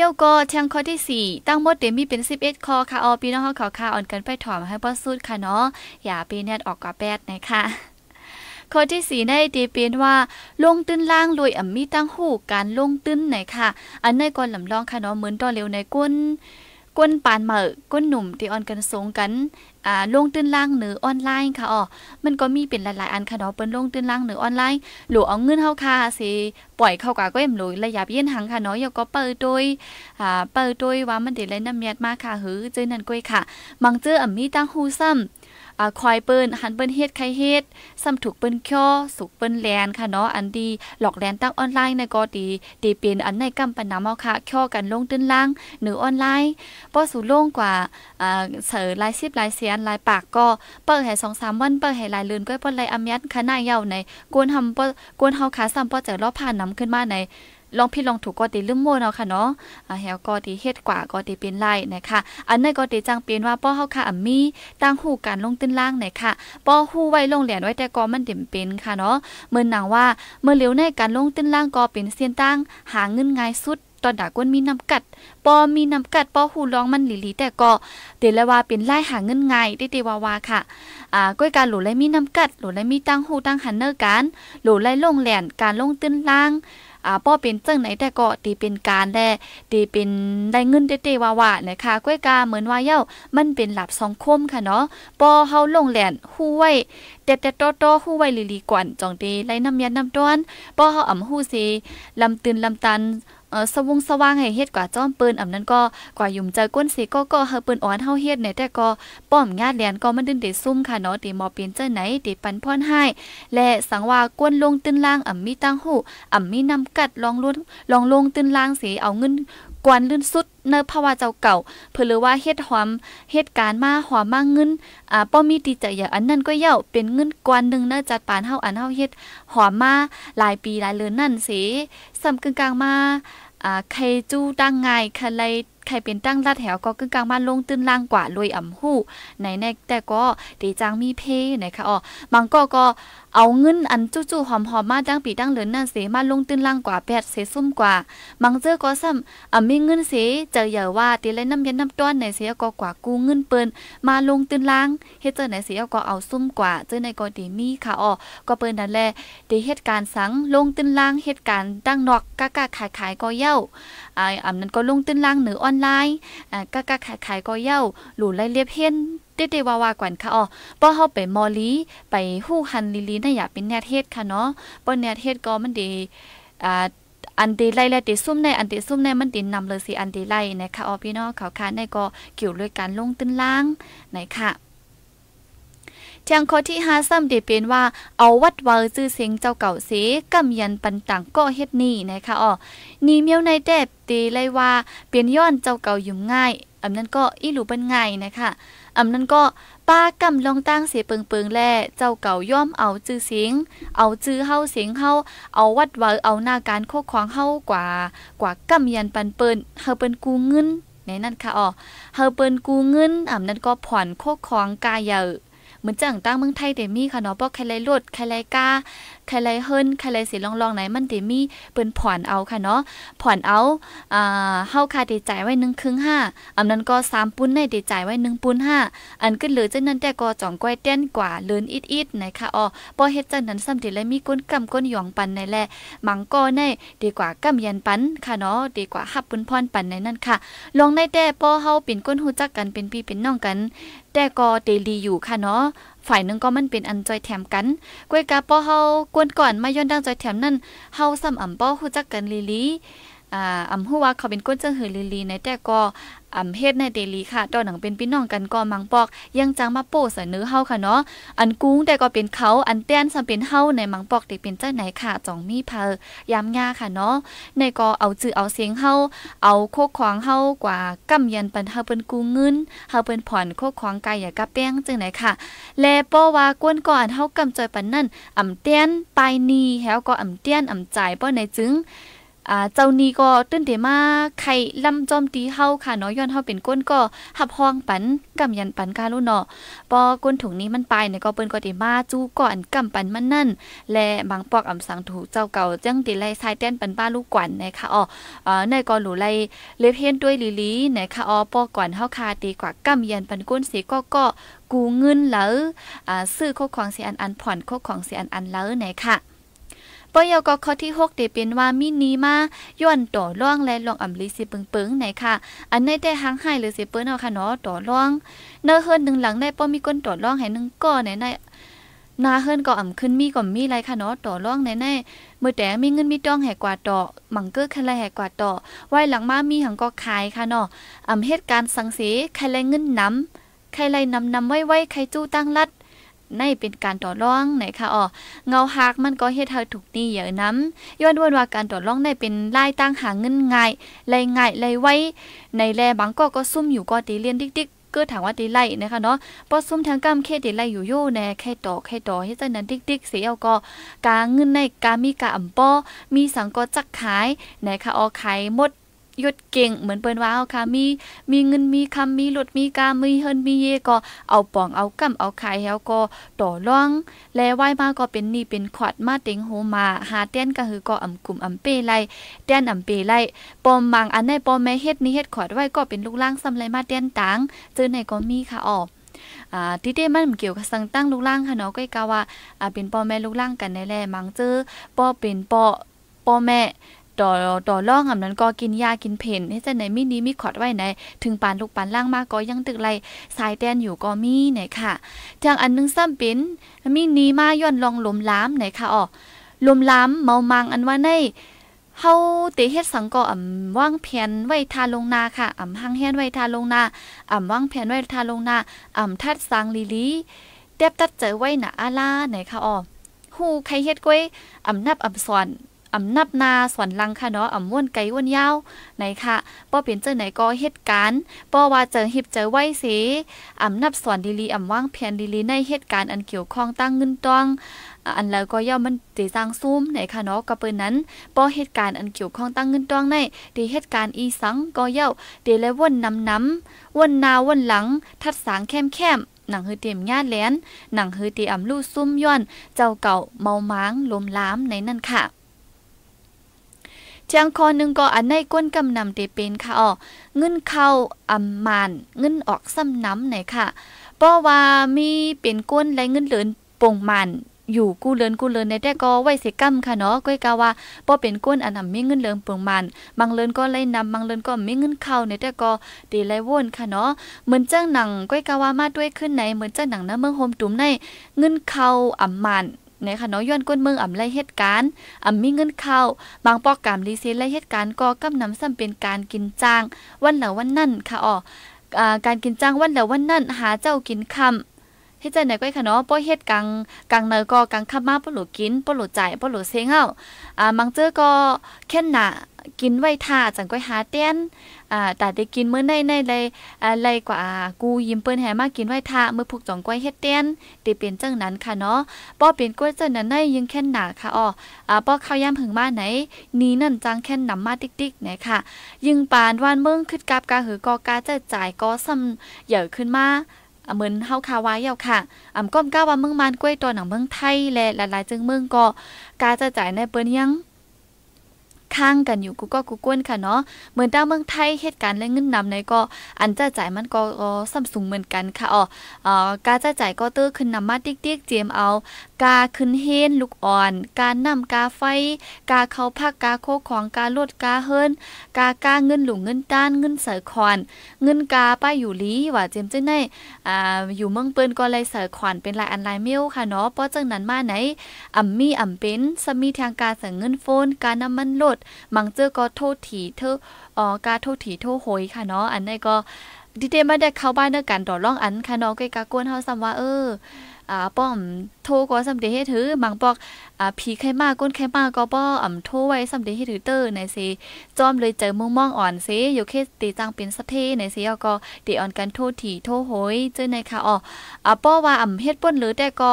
เยี่ยวก็เชียงข้อที่ 4 ตั้งมดเดมีเป็น11 คอค่ะออปีน้องเขาขาค่ะอ่อนกันไปถอมให้ป้อสุดค่ะเนาะอย่าปีแนดออกกว่าแปดนะคะข้อที่สี่ในตีเป็นว่า ลงตื้นล่างรวยอ่ำมีตั้งหูการลงตื้นไหนค่ะ อันในก่อนลำลองค่ะเนาะเหมือนตออเร็วในก้นก้นปานเหมอก้นหนุ่มตีออนกันสงกันอ่ลงตื้นล่างหรือออนไลน์ค่ะอ๋อมันก็มีเป็นหลายๆอันค่ะเนาะเปิ้นลงตื้นล่างหรือออนไลน์หรือเอาเงินเฮาค่าสิปล่อยเข้ากาก็เอ็มหรือระยะเย็นหังค่ะเนาะอย่าก็เปิดโดยอ่าเปิดโดยว่ามันเด็ดเลยน้ำเมียดมาค่ะ หือเจอนั่นกล้วยค่ะ บางเจออ่ำมีตั้งหูซ้ำคอยเปิ้นหันเปิ้นเฮ็ดใครเฮ็ดส้ำถูกเปิ้นเค้อสุกเปิ้นแลนค่ะเนาะอันดีหลอกแลนตั้งออนไลน์ในกอดีตีเป็นอันในกำปนาเมาค่ะเค้อกันลงตึ้นล่างหรือออนไลน์ป้อสู่ลงกว่าอ่าเสือลายสิบลายเสียนลายปากก็เปิ้นให้2-3วันเปิ้นให้ลายลื่นก็เปิ้นลายอำยัดคณะเยาวในกวนทำป้อกวนเฮาขาซ้ำป้อจะรอผ่านนำขึ้นมาในลองพี่ลองถูกก็ตีลืมโมเนาะค่ะเนาะอ่าแฮวก็ตีเฮ็ดกว่าก็ตีเป็นไล่นะคะอันนั้นก็ตีจังเป็นว่าป้อเฮาค่ะมีตั้งหูการลงตื้นล่างไหนค่ะป้อหูไว้ลงเหรียญไว้แต่ก็มันเด่มเป็นค่ะเนาะเมื่อหนังว่าเมื่อเหลียวในการลงตื้นล่างก็เป็นเสยนตั้งหาเงินง่ายสุด ตอนดาก้นมีน้ำกัดปอมีน้ำกัดปอหูร้องมันหลีหลีแต่ก็เดลว่าเป็นไล่หาเงินไงได้เดวาวาค่ะอ่าก้อยการหลุดไลมีน้ำกัดหลุดไลมีตั้งหูตั้งหันเนอร์การหลุดไลลงแหลนการลงตื้นล่างอ่าป้อเป็นเจ้งไหน แต่ก็ตีเป็นการแลตีเป็นได้เงินเตะ้ๆว่าๆนะคะก้วยกาเหมือนว่าเย้ามันเป็นหลับสองคม ค่ะเนาะป้อเฮาลงแหลนหู้ไว้แต่แต่โตโตหู้ไว้ลีลีกวนจองเตไล่น้ำยันน้ำาต้อนป้อเฮาอ่ำหู้เซลำตื่นลำตันสวงสว่างให้เฮ็ดกว่าจ้อมปืนอำนั้นก็กว่ายุ่มใจก้นสีก็ก็เฮาปืนอ่อนเฮาเฮ็ดเนี่ยแต่ก็ป้อมงาติแดนก็มันดึนเดซุ่มค่ะเนาะติหมอเปลี่ยนเจ้าไหนติปันพ่อนให้ และสังว่าก้นลงตึนล่างอำมีตั้งหูอำมีนำกัดลองลุ้นลองลงตึนล่างสีเอาเงินกวนลื่นสุดเนภาวะเจ้าเก่า เพื่อหรือว่าเฮ็ดหอมเหตุการณ์มาหอมมากเงินอ่าป้อมมีตีใจอย่างอันนั้นก็เย่าเป็นเงินกวนหนึ่งเนจัดปานเฮาอันเฮาเฮ็ดหอมมาหลายปีหลายเลือนนั่นสิสำกึ่งกลางมาอ่าใครจู้ตั้งง่ายใครไลใครเป็นตั้งรัดแถว ก็กึ่งกลางมาลงตื้นล่างกว่ารวยอ่ำหู้ในในแต่ก็ตีจังมีเพนะคะอ๋อบางก็ก็เอาเงินอันจู่ๆหอมๆมาดั้งปีดั้งเหลินนั่นเสมาลงตื้นล่างกว่าแปดเสซุ่มกว่ามังเจอก็ซ้ำอ่ะมีเงินเสเจออย่าว่าตีไรน้ำเย็นน้ำต้อนในเสียก็กว่ากู้เงินเปิ้นมาลงตื้นล่างเฮ็ดเจอในเสียก็เอาซุ่มกว่า เจอในก็ดีมีค่ะอ๋อก็เปิ้นนั่นแหละดีเหตุการณ์สังลงตื้นล่างเหตุการณ์ดั้งนอกกะกะขายขาๆก็เย้าอ่าอำนั้นก็ลงตื้นล่างหนือออนไลน์อ่าก็ก็ขายๆก็เย่าหลู่ไล่เรียบเฮียนเด็ดๆว่าว่ากันค่ะอ๋อป้อเฮาไปมอลีไปฮู้ฮันลิลีน่ะอย่าเป็นแนทเฮ็ดค่ะเนาะป้อแนทเฮ็ดก็มันดีอ่าอันเดไล่และเดซุ่มในอันเดซุ่มในมันดินนำเลยสิอันเดไล่นะคะอ๋อพี่น้องเขาค่ะในก็เกี่ยวด้วยการลงตื้นล่างไหนค่ะเทียงข้อที่ห้าซ้ำเดเป็นว่าเอาวัดวาซื้อเสียงเจ้าเก่าเสกำยันปันต่างก็เฮ็ดนี่นะคะอ๋อนี่เมียวในแดบตีไลว่าเปลี่ยนย้อนเจ้าเก่ายุ่มง่ายอำนั้นก็อีหลูเป็นง่ายนะคะอำนั้นก็ป้ากำลองตั้งเสียเปิงเปิงแล่เจ้าเก่าย่อมเอาจื้อเสียงเอาจื้อเฮาเสียงเฮา เอาวัดวาเอาหน้าการโคขวางเฮากว่ากว่ากำยันปันเปิ้นเฮาเปิ้นกูเงินในนั่นค่ะอ๋อเฮาเปิ้นกูเงินอำนั้นก็ผ่อนโคของกายเยอหมือนจังตั้งเมืองไทยเดมี่ค่ะเนาะพบ่ใครไรลดใครไรกาใครไรเฮิรนใครไรสีลองลองไหนมันติมี เปิ้นผ่อนเอาค่ะเนาะผ่อนเอาอ่าเฮาคาเดจ่ายไว้หนึ่งครึ่งห้าอันนั้นก็สามปุ้นในเดจ่ายไว้หนึ่งปุ้นห้าอันขึ้นหลือจังนั้นแต่ก็จ่องก้อยเต้นกว่าเลินอิดอิดๆนค่ะอ๋อพอเฮ็ดจังนั้นซ้ี๋ยวเลยมีก้นกำก้นหยองปันในแลมังก็ในดีกว่ากำยันปันค่ะเนาะดีกว่าหับปุ้นพรปันในนั่นค่ะลองในแต่พอเฮาเป็นก้นฮู้จักกันเป็นพี่เป็นน้องกันแต่ก็เดลีอยู่ค่ะเนาะฝ่ายหนึ่งก็มันเป็นอันจอยแถมกันกวยกาป้อเฮากวนก่อนมาย้อนดังจอยแถมนั่นเฮาซ้ำอ่ำป้อฮู้จักกันลีลีอ่าอ่ำาฮู้ว่าเขาเป็นก้นเจิงหือลีลีในแต่ก็อำเฮ็ดในเดลีค่ะตอนหนังเป็นพี่น้องกันก็มังปอก ยังจังมาโป้เสนอเฮาค่ะเนาะ อันกุ้งแต่ก็เป็นเขา อันแต้นสำเป็นเฮาในมังปอกเด่เป็นเจ้าไหนค่ะ จ่องมีเพอยามงาค่ะเนาะ ในก็เอาจื้อเอาเสียงเฮาเอาโคกขวางเฮากว่ากำยันปันเฮาเปิ้นกู้เงิน เฮาเปิ้นผ่อนโคกขวางกายอย่ากะแป้งจังไหนค่ะ แลป้อว่ากวนก่อนเฮากำจอยปันนั่นอำเต้นปายนีแล้วก็อำเต้นอำจ่ายป้อในจึง่าเจ้านี้ก็ตื่นเดมาไข่ลำจอมตีเฮาค่ะเนาะย้อนเฮาเป็นก้นก็หับห้องปันกำยันปันกาลุเนาะปอก้นถุงนี้มันไปเนี่ยก็เปิ้นก็เดมาจู้ก่อนกำปันมันนั่น และบางปอกอำสังถูกเจ้าเก่าจังติไล่ทายแต้นปันป้าลูกกวนนะคะอ๋ออ่า ในก็หลูไล่เล็บเพียนด้วยลีลีนะคะอ๋อ ปอก่อนเฮาคาตีกว่ากำยันปันก้นสีก็ก็กูเงินแล้วอ่าซื้อโคของเสียอันอันผ่อนโคของเสียอันอันแล้วไหนค่ะปยกข้อที่6เดเป็นว่ามินีมาย้อนต่อร่องและลองอำลีสิปึงๆไหนค่ะ อันในแต่หางให้หรือสิเปิ้นเอาค่ะเนาะต่อร่อง เนื้อเฮือนหนึ่งหลังได้ป้อมีก้นต่อร่องให้หนึ่งก้อไหนในนาเฮินก็อ่ำขึ้นมีก็มีไรค่ะเนาะต่อร่องหนใๆเมื่อแต่มีเงินมีจ้องแหกกว่าต่อหมังเกอร์คันไรแหกกว่าต่อไว้หลังมามีหังก็ขายค่ะเนาะอ่ำเหตุการณ์สังเสีใครไรเงินน้ำใครไรนำนำไว้ไว้ใครจู้ตั้งรัดในเป็นการต่อรองไหนคะอ๋อเงาหักมันก็เฮ็ดให้ถูกนี่เยอะน้ำย้อนวนว่าการต่อรองในเป็นไล่ตั้งหาเงินง่ายไลยง่ายไลยไว้ ในแลบางก็ก็ซุ่มอยู่ก็ตีเลียนติ๊กๆก็ถามว่าตีไล่นะคะเนาะปอซุ่มทางกรมเคตีไล่อยู่โยแน่แค่ต่อแค่ต่อเฮ็ดจังนั้นติ๊กๆ เสียก็กาเงินในกามีกาอำปอมีสังก็จักขายไหนคะอ๋อขายหมดยุดเก่งเหมือนเปิ้นว่าเอาค่ะมีมีเงินมีคำมีรถมีกา มีเฮินมีเยก็เอาป่องเอากำเอาขายแฮวก็ต่อรอง และไหวมาก็เป็นนี่เป็นขวดมาเต็งโฮมา หาเต้นก็คือก็อำกลุ่มอำเปไลแต้นอำเปไลปอมมังอันไหนปอมแม่เฮ็ดนี่เฮ็ดขวดไว้ก็เป็นลูกล่างซ้ำไรมาเต้นตังเจอไหนก็มีค่ะออกที่ได้มันเกี่ยวกับสังตั้งลูกล่างค่ะเนาะก็กะว่าว่า เป็นปอแม่ลูกล่างกันใน่แลมังเจอปอเป็นปอปอแม่ต่อต่อล่องอำนั้นก็กินยากินเพนนี่จะไหนมินี้มีขอดไว้ไหน ถึงปานลูกปานล่างมากก็ยังตึกไรสายแตนอยู่ก็มี ไหนค่ะจางอันนึงซ้ำเป็นมีนี้มาย้อนลองลมล้าไหนค่ะอ๋อลมล้าเมามังอันว่าใน เฮาเตเฮ็ดสังกออ่ำว่างแผนไว้ทาลงนาค่ะอ่ำหังแฮนไว้ทาลงนาอ่ำว่างแผนไว้ทาลงนาอ่ำทัดสังลีลีเต่บตัดเจอไว้หน่ะอาลาไหนค่ะอ๋อฮู้ใครเฮ็ดก้วยอ่ำนับอ่ำสอนอำนับนาสวนลังค่ะเนาะอำม่วนไกว่นยาวไหนค่ะบอเปลี่ยนเจอไหนก็เหตุการณ์บอว่าเจอหิบเจอไว้สิอำนับสวนดีลีอำว่างเพียนดีลีในเหตุการณ์อันเกี่ยวข้องตั้งเงินตอง อันแล้วก็ย่อมันตีสร้างซุ่มไหนค่ะเนาะก็เปิ้นนั้นป้อเหตุการณ์อันเกี่ยวข้องตั้งเงินตองในดีเหตุการณ์อีสังก็เย่าเดและว่นนำน้ำว่นนาว่นหลัง ทัดสางแคมแคม หนังฮือเตียมญาติแลนหนังฮือเตียมลู่ซุ่มย้อน เจ้าเก่าเมาม้างลมล้ามในนั่นค่ะเจียงคอหนึ่งก็อันในก้นกำนำเตเป็นค่ะอ๋อเงินเข้าอำมาน เงินออกซ้ำน้ำไหนค่ะเพราะว่ามีเป็นก้นและเงินเหลินป่งมันอยู่กู้เลินกู้เลินในแต่ก็ไว้เสกัมค่ะเนาะก้อยกาว่าบ่เป็นก้นอันนำมีเงินเลิงปิงมันบางเลินก็ไล่นำบางเลินก็มีเงินเข้าในแต่ก็ดีไล่วนค่ะเนาะเหมือนจ้างหนังก้อยกาว่ามาด้วยขึ้นในเหมือนจ้างหนังนะเมืองโฮมตุ้มใน เงินเข้าอำมันนะคะเนาะย้อนก้นเมืองอ่ำไล่เหตุการณ์อ่ำมีเงินเข้าบางปอกกามรีเซนไล่เหตุการณ์ก็กำนำซ้ำเป็นการกินจ้างวันละวันนั่นค่ะอ๋อการกินจ้างวันละวันนั่นหาเจ้ากินคำำเฮ็ดจไหนก้อยคะเนาะป้อเฮ็ดกังกังเนอก็กังขับมาป้อหลดกินป้อหลูจ่ายป้อหลดเซงเฮาอ่ามังเจอก็แค่นหน้ากินไว้ท่าจังก้อยหาเต้นแ่ต่ได้กินมื้อในในไรอะไรกว่ากูยิ้มเปิ้นแหมากินไว้ทาเมื่อผูกจองก้อยเฮ็ดเตียนตีเป็นจังนั้นค่ะเนาะ ป้อเป็นก้วยจังนั้นในยังแค่นหนาค่ะอ๋ออป้อข้าวย่ำผึงมาไหนนี้นั่นจังแค่นนำมาติ๊กๆไหนค่ะยิงปานวานเมืองขึ้นกับกาหือกอกาจะจ่ายก็ซ้ำเหย่อขึ้นมา เหมือนเฮาคาไว้เอาค่ะอ่ำก้มก้าวว่าเมืองมันกล้วยตัวหนังเมืองไทยและหลายๆจึงเมืองก็กาจะจ่ายในเปิ้นยังข้างกันอยู่กูก็กูก้นค่ะเนาะเหมือนต้าเมืองไทยเหตุการณ์และเงินนำในก็ อันจ่าจ่ายมันก็ซัำสูงเหมือนกันค่ะอ๋อการจ่าจ่ายก็ตื้อขึ้นนำมาติ๊กๆเจียมเอากาขึ้นเฮนลูกอ่อน การนำกาไฟ กาเขาพักกาโคของกาลดกาเฮินกากาเงินหลุงเงินต้านเงินเสอคอนเงินกาป้าอยู่ลีว่าเจมเจ้ไนอ่าอยู่เมืองเปิ้นก็เลยเสอคอนเป็นลายอันลายเมลค่ะเนาะป้อจังนั้นมาไหนอ่ำมีอ่ำเป็นสมีทางการเสเงินโฟนการน้ำมันลดมังเจอก็โทษถีเธออ๋อกาโทษถีโทโหยค่ะเนาะอันนี้ก็ ดีเดมาได้เข้าบ้านเนื้อกันดอร่องอันค่ะเนาะก็อยกากวนเฮาซ้ำว่าเออป้อมโทรก็สำเร็จเฮ็ถือบางปอกอ่าผีไข่มากก้นไข่มากก็บ่อ่ำโทไว้สำเดให้ฮือเตอร์ในสิจอมเลยเจอมุงมองอ่อนสิอยู่เคตีจังเป็นสะเทในเิก็ติอ่อนกันโทถี่โทโหยเจอในค่ะอ๋ออ่ป้อว่าอ่ำเฮ็ดป่นหรือแต่ก็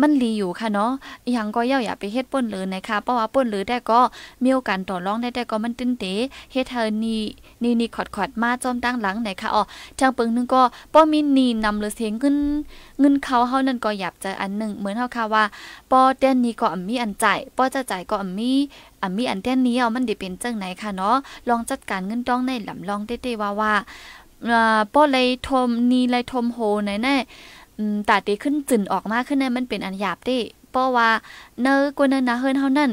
มันลีอยู่ค่ะเนาะอีหยังก็ย่าอย่าไปเฮ็ดป่นเลยนะคะเพราะว่าป่นหรือแต่ก็มีโอกาสต่อรองได้แต่ก็มันตึ้นเตเฮ็ดเธอนี่นี่นี่ขอดขอดมาจอมตั้งหลังในค่ะอ๋อทางปปิงนึงก็ป้อมีนีนำหรือเสียงเงินเงินเขาเฮานั่นก็หยับใจอันหนึ่งเหมือนเฮาค่ะว่าป้อแดนนี้ก็อมมีอันจ่ายป้อจะจ่ายก็อมมีอมมีอันแท่นนี้เอามันดิเป็นจังไหนค่ะเนาะ ลองจัดการเงินต้องในหลำลองเต้ๆว่าว่าป้อเลยทมนีเลยทมโหไหนแน่ตาตีขึ้นจึนออกมาขึ้นในมันเป็นอันหยาบเต้ป้อว่าเนอกวนเนนะเฮิรนเฮานั่น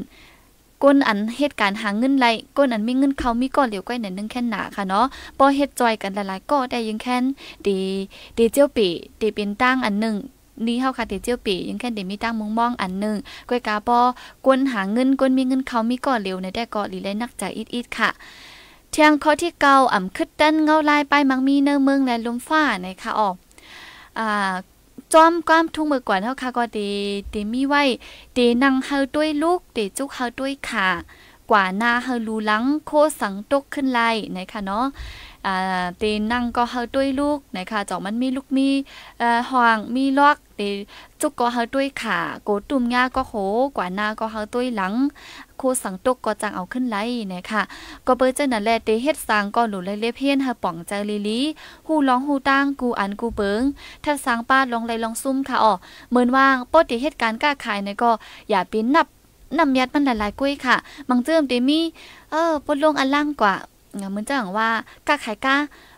ก้นอันเหตุการณ์หาเงินไรก้นอันมีเงินเขามีก้อนเหลียวก้อยหนึ่งแค่หนาค่ะเนาะพอเฮ็ดจอยกันหลายๆก็ได้ยิงแค่นดีดีเจียวปีดีเป็นตั้งอันหนึ่งนี่เฮาค่ะเตเจียวปียังแค่เดมีตั้งมุงมองอันหนึ่งกวยกาปอกวนหาเงินกวนมีเงินเขามีก่อเร็วในแต่ก่อหลีและนักใจอิดอิดค่ะเทียงข้อที่เก่าอ่ำคึดนต้นเงาลายไปมังมีเนื้อเมืองและลมฟ้าในค่ะออกอ่าจอมลวามทุ่งมือก่อนเฮาค่ะก็เตเมีไว้เดนั่งเฮาด้วยลูกเดจุกเฮาด้วยค่ะ กว่าหน้าเฮาลูลังโคสังตกขึ้นไล่นค่ะเนาะตีนั่งก็เฮาด้วยลูกนะคะจอกมันมีลูกมีห่างมีลอกตีจุกก็เฮาด้วยขาโกตุ่มหญ้าก็โหกว่าหน้าก็เฮาด้วยหลังโคสังตกก็จังเอาขึ้นไหลนะคะก็เปิ้เจ้านั่นและเตเฮ็ดสางก็หลุเลยเลเพี้ยนเฮาป่องใจลีลีฮู้ร้องฮู้ตั้งกูอันกูเปิง ถ้าสางป้าลองไหลลองซุ่มค่ะอ๋อเหมือนว่างป้อติเฮ็ดการก้าขายเนี่ยก็อย่าปิ้นนับนำยัดมันหลายๆกุ้ยค่ะ บางเจิมเตมีเออปดลงอันล่างกว่าเหมือนจะหวังว่ากาไข่ก้า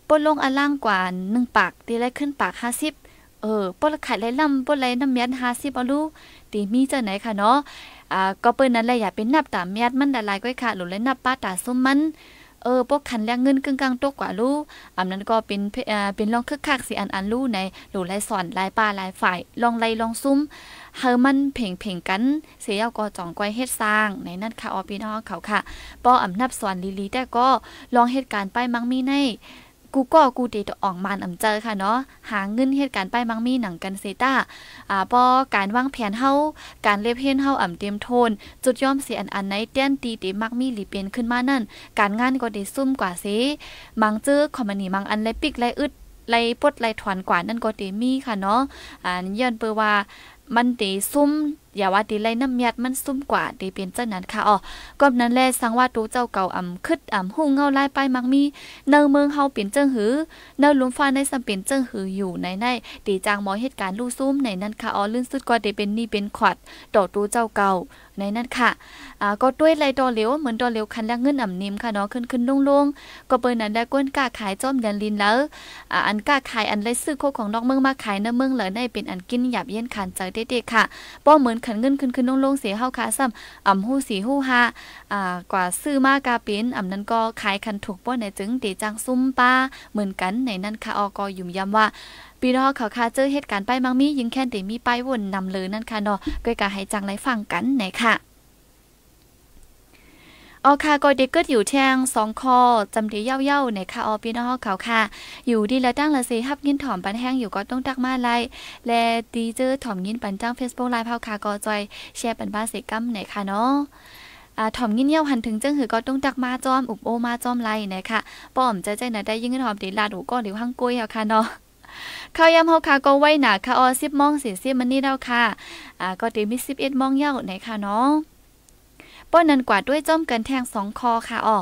ปนลงอันล่างกว่าหนึ่งปากตีไรขึ้นปากห้าสิบเออปนไข่ไรล่ำปนไรน้ำเมียนห้าสิบเอาลูกตีมีเจอไหนค่ะเนาะอ่าก็เปิ้นนั้นแหละอย่าไปนับตามเมียดมันดาลายก้อยค่ะหลุดและนับป้าตาส้มมัน เออพวกคันแลกเงินกึ่งกลางตกกว่าลูอำนั้นก็เป็นเป็นลองคึกคักสิอันอันลูในหรือไลสอนลายป้าลายฝ่ายลองไลลองซุ้มเฮามันเพ่งเพ่งกันเสียกอจองก้อยเฮ็ดสร้างในนั่นค่ะออพี่น้องเขาค่ะป้ออำนับสวนลีลีแต่ก็ลองเหตุการณ์ป้ายมังมีใน กูก็กูเตตอองมานอำเจอค่ะเนาะหาเงินเหตุการณ์ายมังมีหนังกันเซต้าอ่าปอการวางแผนเฮาการเล็บเฮ็นเฮาอำเตรียมโทน จุดย่อมเสียอันอันในแต้นตีเตมักมีหลีเปียนขึ้นมานั่น การงานก็ได้ซุ่มกว่าเซมังเจอคอมมานีมังอันไลปิกไลอึดไลปดไลถอนกว่านั่นก็เตมีค่ะเนาะอ่าย้อนเปว่ามันตีซุ่มอย่าว่าดีไลน้มียดมันซุ่มกว่าดีเป็นเจ้านั้นค่ะอ๋อกอนนั้นแลสังว่าตูเจ้าเก่าอำคึดอำหูงเงาลายไปมักมีเนิอเมืองเฮาเปลี่ยนเจ้งหือเนิอลุมฟ้าในสำเปลี่ยนเจ้งหืออยู่ในในดีจางหมอเหตุการณ์ลู่ซุ่มในนั้นค่ะอ๋อลื่นสุดกว่าดีเป็นนี่เป็นขวัดต่อตูเจ้าเก่า ในนั้นค่ะ อ่าก็ด้วยไรตอเหลวเหมือนตอเหลวคันและเงินอ่ำนิ่มค่ะเนาะขึ้นขึ้นลงลงก็เปิ้นนั้นได้ก้นกล้าขายจอมยันลินแล้วอ่าอันกล้าขายอันไรซื้อโคของนอกเมืองมาขายในเมืองเลอในเป็นอันกินหยาบเย็นคันใจเด็ดๆค่ะป้อเหมือนขันเงินขึ้นขึ้นลงลงเสียเฮาขาซ้ำอ่ำฮู้สีฮู้ฮาอ่า กว่าซื้อมากาเป็นอ่ำ นั้น ก็ขายคันถูกป้อในจึงเตจังซุ่มป้าเหมือนกันในนั้นค่ะ ออกอยุ่มย้ำว่าพี่น้องเขาค่ะเจอเหตุการณ์ไป มัง มี ยิง แค่นตมีไปวนนำเลยนั่นค่ะเนาะก็กะให้จังไรฟังกันไหนค่ะอ๋อค่ะก็เด็กเกิดอยู่เทียงสองคอจำเดียเย่าในค่ะออพี่น้องเขาค่ะ อยู่ดีและตั้งละสีฮับยินถอมปันแห้งอยู่ก็ต้องตักมาไล่และดีเจอถอมยินปันจ้างเฟซบุ๊กไลฟ์เผาค่ะก็จอยแชร์ปันบ้าเสกัมในค่ะเนาะถ่อมยินเยาหันถึงเจ้งหือก็ต้องตักมาจอมอุบโอมาจอมไล่นะคะ ป้อมใจใจนะได้ยิ่งถอมดีลาดูก็หรือห้างกุ้ยค่ะเนาะข้าวยำเฮาค่ะก็ไว้หนาค่ะออสิบมองสี่สิบมันนี่แล้วค่ะอ่าก็ตีมิสิบเอ็ดมองเย้าในค่ะเนาะป้อนนันกว่าด้วยจ้อมกันแทงสองคอค่ะอ๋อ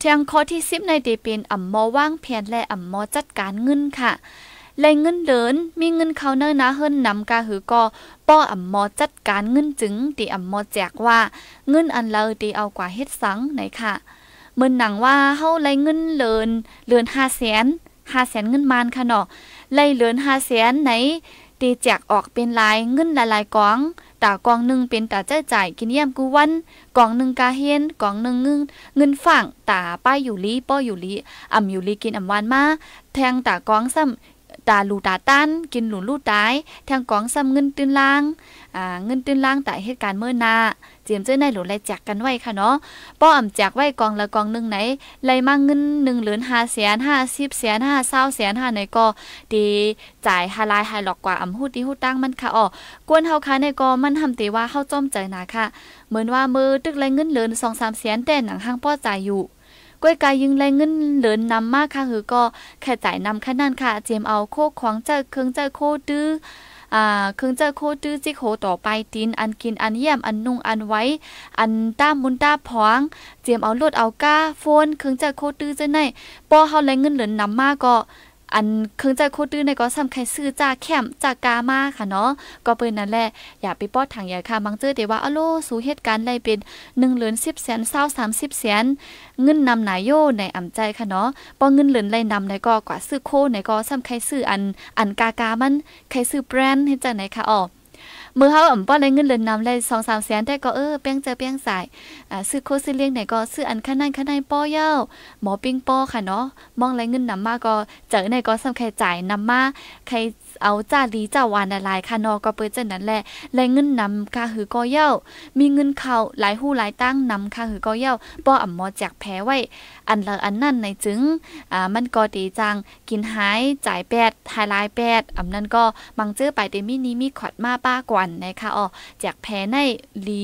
แทงคอที่ซิบในเดเป็นอ่ำมอว่างเพียนและอ่ำมอจัดการเงินค่ะแลเงินเหลิน มีเงินเขาเนอนะเฮิรนนำกาหือกอป้ออ่ำมอจัดการเงินจึงตีอ่ำมอแจกว่า เงินอันเลอตีเอากว่าเฮ็ดสังไหนค่ะเมือนหนังว่าเฮาไล่เงินเหลินเหลินห้าแสนห้าแสนเงินมานค่ะเนาะไล่เลินห้าแสนไหนตีแจกออกเป็นลายเงินหลายๆกองตากองหนึ่งเป็นตาเจจ่ายกินเยี่ยมกูวันกองหนึ่งกาเฮนกองหนึ่งเงินเงินฝั่งตาป้ายอยู่ลีป้ออยู่ลีอ่ำอยู่ลีกินอ่ำวันมาแทงตากองซ้ำตาลูตาตันกินหลุนลูตาย แทงกองซ้ำเงินตื้นล่างอ่าเงินตื้นล่างแต่เหตุการณ์เมื่อนาเจียมเจ้าในหลุดไล่จกกันไว้ค่ะเนาะป้ออ่ำแจกไว้กองละกองหนึ่งไหนไล่มาเงินหนึ่งเหลือนห้าแสนห้าสิบแสนห้าเศร้าแสนห้าไหนก็ดีจ่ายฮาลายฮาหลอกกว่าอ่ำหูดีหูตั้งมันค่ะอ๋อกวนเฮาค่ะในก็มันทำตีว่าเข้าจ้อมใจนะค่ะเหมือนว่ามือตึกไล่เงินเหลือนสองสามแสนแต่หนังห้างป้อจ่ายอยู่ก้วยกายยิงแรงเงินเหลือนนำมากค่ะหือก็แค่จ่ายนำแค่นั้นค่ะเจียมเอาโคกของเจ้าเครื่องเจ้าโคดื้ออ่าคึงจอโคตื้อจิโคต่อไปตินอันกินอันเยี่ยมอันนุ่งอันไว้ อันต้ามมุนต้าพองเจียมเอาลดเอาก้าโฟนคึงจอโคตื้อจะไหนป้อเฮาแลเงินเหลือนนำมาก็อันเครื่องใจโคตื้อในก็สำคัญซื้อจากแคมจากกามาค่ะเนาะก็เปิ้นนั่นแหละอย่าไปป้อถังใหญ่ค่ะบางเจอต่ว่าอโลสู่เหตุการณ์ไดเป็น1เหรียญ10แสน20 30แสนเงินนำหนายโยในอำใจค่ะเนาะป้อเงินเหรียญไรนำในก็กว่าซื้อโคในก็สำคัญซื้ออันอันกากามันใครซื้อแบรนด์เฮ็ดจังไหนค่ะอ๋อมือเฮาอ่ำป้อนได้เงินเรือนนำได้สองสามแสนแต่ก็เออเปี้ยงเจอเปี้ยงสายอ่าซื้อโคซื้อเลี้ยงไหนก็ซื้ออันข้างนั้นข้างในป้อเย้าหมอปิ้งป้อค่ะเนาะมองไรเงินนำมาก็เจอไหนก็สำใครจ่ายนำมาใครเอาจ้าดีจ้าวานหลายค่ะนอก็เปิดเจนนั้นแหละและเงินนำค่ะหือก็เย้ามีเงินเข้าหลายหู้หลายตั้งนำค่ะหือก็เย้าบ่อ่ามอแจกแพ้ไว้ อันละอันนั่นในจึง อ่า มันก็ดีจัง กินหาย จ่ายแปดทายลายแปด อำนั่นก็มังเจอไปเตมีนี้มีขอดมาป้ากวนนะคะอ๋อแจกแพ้ในลี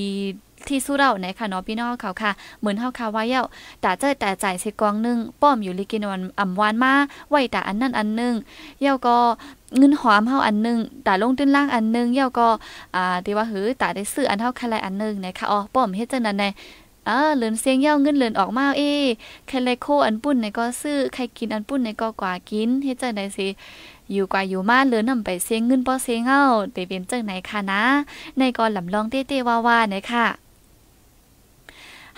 ที่สู้เราในค่ะน้องพี่น้องเขาค่ะ เหมือนเฮาค่ะว่าเย้าต่เจ้แต่จ่ายสิกองนึง ป้อมอยู่ลิกินวันอ่ำวานมาไหวแต่อันนั่นอันนึงเย้าก็เงินหอมเฮาอันนึงแต่ลงตื้นล่างอันนึงเย้าก็อ่าที่ว่าหือต่ได้ซื้ออันเฮาค่ะไรอันนึงนะคะอ๋อป้อมเฮ็ดจังนั้นแนเออเลือนเสียงเย้าเงินเลือนออกมาเอ้ใครไรโคอันปุ่นในก็ซื้อใครกินอันปุ่นในก็กว่ากินเฮ็ดจังได๋สิอยู่กว่าอยู่มาเลือนนำไปเสียงเงินบ่เสียงเฮาไปเป็นจังไหนค่ะนะในก็ลำลองเต้ๆว่าๆนะคะ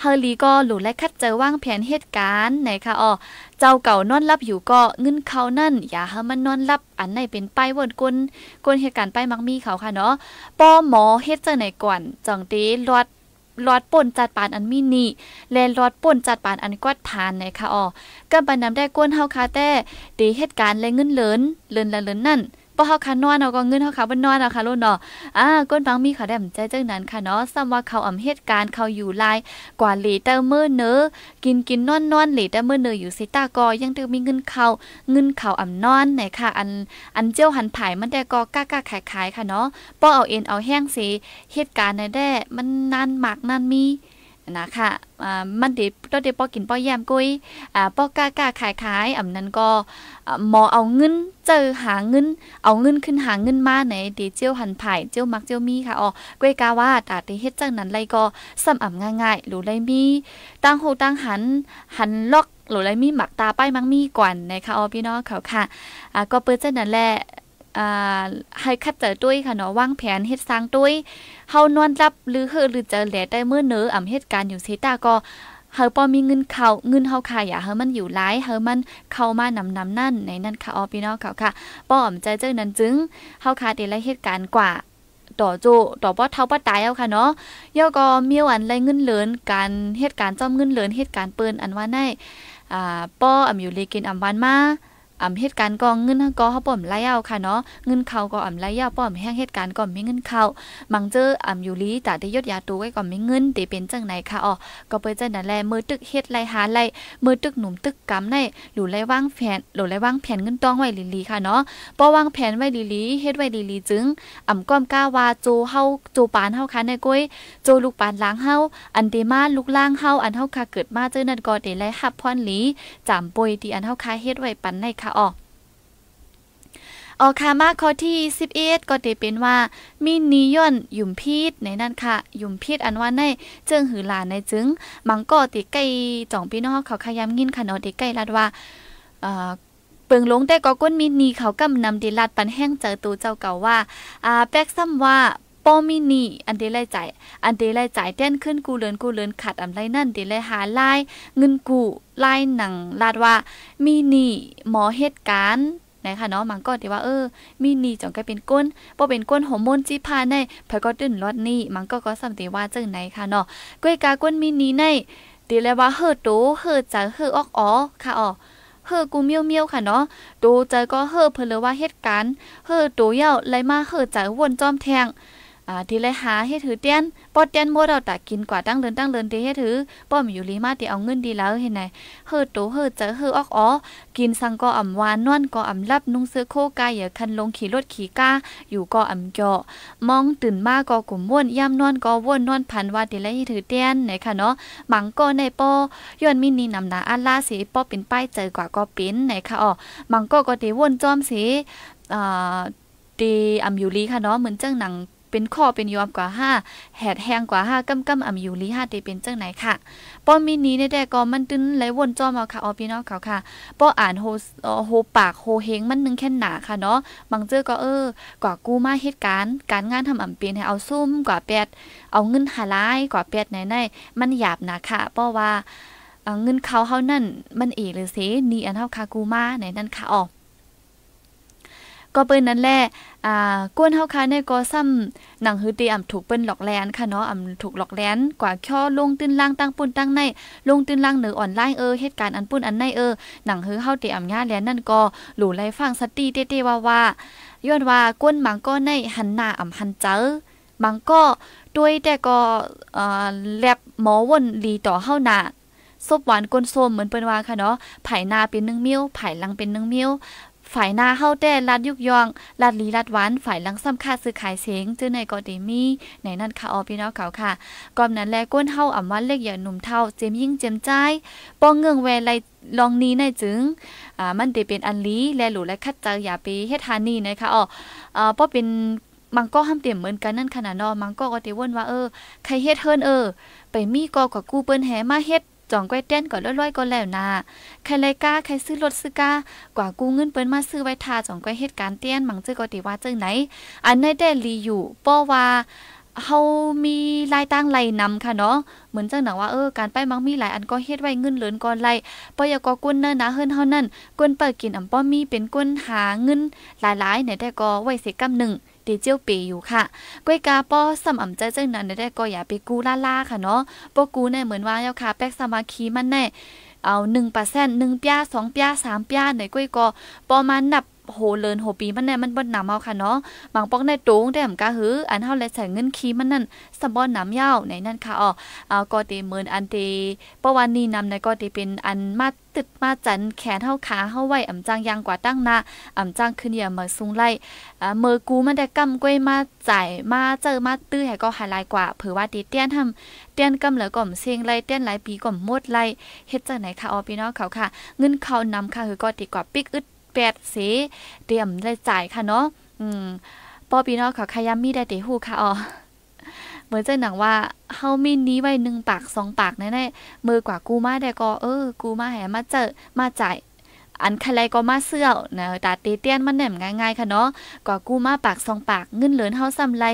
เฮอร์ลีก็หลุและคัดเจอว่างแผนเหตุการณ์ไหนคะอ๋อเจ้าเก่านอนรับอยู่ก็เงินเขานั่น อย่าให้มันนอนรับอันไหนเป็นไปวนกนกนเหตุการณ์ไปมักมีเขาค่ะเนาะป้อหมอเฮ็ดเจอไหนก่อนจังตีลอดลอดป่นจัดปานอันมินิและลอดป่นจัดปานอันกวาดทานไหนะคะอ๋อก็บรรนำได้กวนเฮาคาแต่ตีเหตุการณ์และเงินเลินเลินละเลินนั่นบ่เขาคันนอนเอาก็เงินเขาค่ะบ่นอนเอาค่ะลูกเนาะอ่าก้นฟังมีเขาแดมใจจังนั้นค่ะเนาะซ้ํว่าเขาอำเหตุการณ์เขาอยู่ลายกว่าหลีเตอมื่อเนอ กินกินนอนนอนหลีเตอมื่อเนออยู่สิตากอยังถึงมีเงินเขาเงินเขาอำนอนไหนค่ะอันอันเจ้าหันผายมันแต่ก็กล้ากล้าขายขายค่ะเนาะพอเอาเอ็นเอาแห้งสิเหตุการณ์ในแด้มันนานมากนานมีนะคะมันดีตัวเดียปอกินปอแยมกุ้ยอ่าปอกล้ากล้าขายขายอ่านั้นก็หมอเอาเงินเจอหาเงินเอาเงินขึ้นหาเงินมาไหนดีเจียวหันผผ่เจียวมักเจียวมีค่ะอ๋อกุ้ยกาว่าตาตีเฮ็ดจังนั้นไรก็ซ้ำอ่ำง่ายๆหรือไรมีตั้งหูตั้งหันหันล็อกหรือไรมีหมักตาป้ายมังมีก่อนนะคะอ๋อพี่น้องเขาค่ะอ่าก็เปิดเจ้านั้นแหละให้คัดเจอตุ้ยค่ะเนาะวางแผนเฮ็ดสร้างด้วยเฮานอนรับหรือเฮือหรือเจอแหลได้เมื่อเนออ่ำเหตุการณ์อยู่เซตาก็เฮาปอมีเงินเขาเงินเฮาค่ะอย่าเฮามันอยู่หลายเฮามันเข้ามานำนำนั่นในนั่นค่ะออพี่น้องเขาค่ะป้อมใจเจ้านั้นจึงเฮาค่ะแต่ละเหตุการณ์กว่าต่อโจ ต่อป้อเท้าป้อตายเอาค่ะเนาะย่อก็มีวันไรเงินเหลินการเหตุการณ์จ้อมเงินเหลินเหตุการณ์เปิ้นอันว่าในอ่าป้ออำอยู่เลกินอำวันมาอำเหตุการณ์ก็เงินก็เขาป้อมไล่เอาค่ะเนาะเงินเขาก็อำไล่เอาป้อมแห้งเหตุการณ์ก็มีเงินเขามังเจออำอยู่ลีตาได้ยดยาตัวไว้ก็มีเงินตีเป็นจังไหนค่ะอ๋อก็เปิ้จังนั้นแลมือตึกเฮ็ดไล่หาไล่มือตึกหนุ่มตึกกำในหลูไล่วางแผนหลูไล่วางแผนเงินต้องไว้ลีลีค่ะเนาะป้อวางแผนไว้ลีลีเฮ็ดไว้ลีลีจึงอำก้อมก้าวาโจเฮาโจปานเฮาค่ะในกุ้ยโจลูกปานล้างเฮาอันเตมาลูกล่างเฮาอันเฮาค่ะ เกิดมาเจอนั่นก็ได้ไล่ฮับพรลีจำปุวยที่อันเฮาค่ะเฮ็ดไว้ปันในค่ะค่ะอ๋ออกค่ะมาข้อที่11ก็ด้เป็นว่า มีนิยนยุ่มพีดในนั่นค่ะยุ่มพีดอันว่าในเจิงหือหลานในจึงมังก็ติใกล้จ่องพี่น้องเขาขยางินค่ะเนาะติใกล้ลัดว่าเอ่อเปิงลงแต่ก็ก้นมีนีเขากำนำดิลัดปันแห้งเจอตูเจ้าเก่าว่าอ่าแป๊กซ้ำว่าป้อมินีอันเดไลจ่ายอันเดไลจ่ายเต้นขึ้นกูเลินกูเลินขัดอำไรนั่นเดไลหาไล่เงินกูไล่หนังลาดว่ามินีหมอเหตุการณ์นะคะเนาะมันก็ที่ว่าเออ มีนีจองก็เป็นก้นบ่เป็นก้นฮอร์โมนจีพาในพอยก็ตื่นรอดนี่มันก็ก็สำติว่าจังไหนค่ะเนาะก้วยกาก้นมีนีในตีแล้วว่าเฮอโตเฮอจังเฮอออกอ๋อค่ะอ๋อเฮอกูเมียวเมียวค่ะเนาะโตใจก็เฮอเพิ่นเลยว่าเหตุการณ์เฮอโตเย้าไหลมาเฮอจังวนจอมแทงอ่าที่เลยหาให้ถือเตียนปอดเตียนโมเราตากินกว่าตั้งเดินตั้งเดินที่เฮ็ถือ ป้อมอยู่ลีมาที่เอาเงินดีแล้วเห็นไหนเฮือตัวเฮือเจอเฮือออกอ๋อกินสังก็อ่ำวานนวลก็อ่ำลับนุ่งเสื้อโคกายอย่าคันลงขี่รถขี่ก้า อยู่ก็อ่ำเกาะมองตื่นมาก็กลุ่มว่นย่ำนวลก็ว่นนวลพันว่าที่เลย้ถือเตียนไหนค่ะเนาะหมังก็ในป้อ ย้อนมินีนำหนาอัลลาสีป้อเป็นป้ายเจอกว่าก็เป็นไหนค่ะอ๋อมังก็ก็ตีว่นจอมสีอ่าตีอัมยูรีค่ะเนาะเหมือนเจ้าหนังเป็นข้อเป็นยอมกว่าห้าแหดแหงกว่าห้ากำกำอำอยู่ลีห้าเตเป็นเจ้าไหนค่ะป้อมมีนี้ในแต่ก็มันตึ้นไหลวนจอมเอาค่ะออพี่น้องเขาค่ะป้ออ่านโฮโฮปากโฮเฮงมันนึงแค่หนาค่ะเนาะบางเจอก็เออกว่ากู้มาเหตุการณ์การงานทำอำเป็นให้เอาซุ่มกว่าแปดเอาเงินหาลายกว่าแปดไหนไหนมันหยาบนะค่ะป้อว่าเงินเขาเฮานั่นมันเอหรือเสนีอันเฮาคากูมาไหนนั่นค่ะออกก็เปิ้นนั่นแหละอ่ากวนเฮาคาะในก็ซ้ำหนังหือตีอ่ำถูกเปิ้นหลอกแลนค่ะเนาะอ่ำถูกหลอกแลน กว่าข้อลงตื้นล่างตั้งปุ่นตั้งใน ลงตื้นล่างเหนือออนไลน์เออ เหตุการณ์อันปุ่นอันในเออ หนังหือเฮาตีอ่ำย่าแลนนั่นก็หลู่ไล่ฟังสติเตเตว่าว่าย้อนว่ากวนมังก็ในหันหน้าอ่ำหันเจอมังก็ด้วยแต่ก็แลบหมอวนลีต่อเฮาหนาซบหวานก้นส้มเหมือนเปิ้นว่าค่ะเนาะไผ่นาเป็น1มิ้วไผ่ลังเป็น1มิ้วฝ่ายหน้าเฮาแต้ลัดยุกยองลัดลีลัดหวาน ฝ่ายลังซ้ำค่าซื้อขายเสียงจื้อในกอดีมีในนั่นค่ะออพี่น้องเขาค่ะก่อนนั้นแลก้นเฮาอ่ำวันเล็กอย่าหนุ่มเท่า เจมยิ่งเจมใจปองเงืองแวไลลองนี้ในจึง อ่ามันเด้เป็นอันลี และหลูและคัดเจออย่าไปเฮ็ดทานี่นะคะอ๋อเอ่าบเป็นมังก็ห้ามเตียมเหมือนกันนั่นขนาดนอมังก็ก็เติเวนว่าเออใครเฮ็ดเฮิรนเออ ไปมีก็กว่ากูเปิ้นแหมาเฮ็ดจ่องก้อยเต้นก่อนล้อยๆก่อนแล้วนะใครเลยกล้าใครซื้อรถซื้อกล้า กว่ากู้เงินเปิ้นมาซื้อไว้ทาจ่องก้อยเหตุการณ์เตี้ยนมังเจอก็ติว่าจังไหนอันในแต่ลีอยู่ป้อว่าเฮามีรายตั้งไลนำค่ะเนาะ เหมือนจังหนังว่าเออการไปมังมีหลายอันก็เฮ็ดไว้เงินเหลือนก่อนไลปอยก็กุนเนินนะเฮิรนเฮานั่นกุนเปิดกินอำป้อมีเป็นกุนหาเงินหลายๆเนี่ยแต่ก็ไว้เิกำหนึ่งตีเจียวเปอยู่ค่ะ กวยกาป้อสำอำใจเจ้งนั้นได้ก็อย่าไปกู้ล่าาค่ะเนาะปกูเนี่ยเหมือนว่าเจ้าค่ะแป๊กสมาคีมันแน่ เอา1%หนึ่งเปียสองเปียสามเปียไหนก้ยก็ประมาณนับโหเลินโหปีมันแน่มันบ่นํำเอาค่ะเนาะ บางปอกในตรงแต้มกะหืออันเท่าและใส่เงินคีมันนั่นสะบ่นำยาว ในนั่นค่ะอ๋อเอากอตีเหมือนอันเีประวันนี้นำาในกอตีเป็นอัน มาตึดมาจันแขนเท่าขาเท่าไว้อ่ำจังยางกว่าตั้งหน้าอ่ำจังขึ้นอย่ามืาสูงไล่อ่าเมื่อกูมันได้กำกล้วยมาจ่ายมาเจอมาตื้อให้ก็หาลายกว่าเผื่อว่าติเตี้ยนทำเตี้ยนกำเหลือก่อมเสียงไล่เตี้ยนหลายปีก่อมหมดไล่เฮ็ดจังไหนค่ะอ๋อพี่น้องเขาค่ะเงินเขานำค่ะคือกอตีกว่าปิกอึดแปดเสเตรียมได้จ่ายค่ะเนาะอืมปอปีนอขอขยาำมีได้เตหูค่ะอ๋อเหมือนเจ้าหนังว่าเฮามีนี้ไว้หนึ่งปากสองปากแน่ๆมือกว่ากูมาแต่ก็เออ กูมาแหมาเจอมาจ่ายอันใครก็มาเสื้อนะตาตีเตี้ยนมันแหนมง่ายๆค่ะเนาะกว่ากูมาปากสองปากเงินเหลือนเฮาซ้ำไร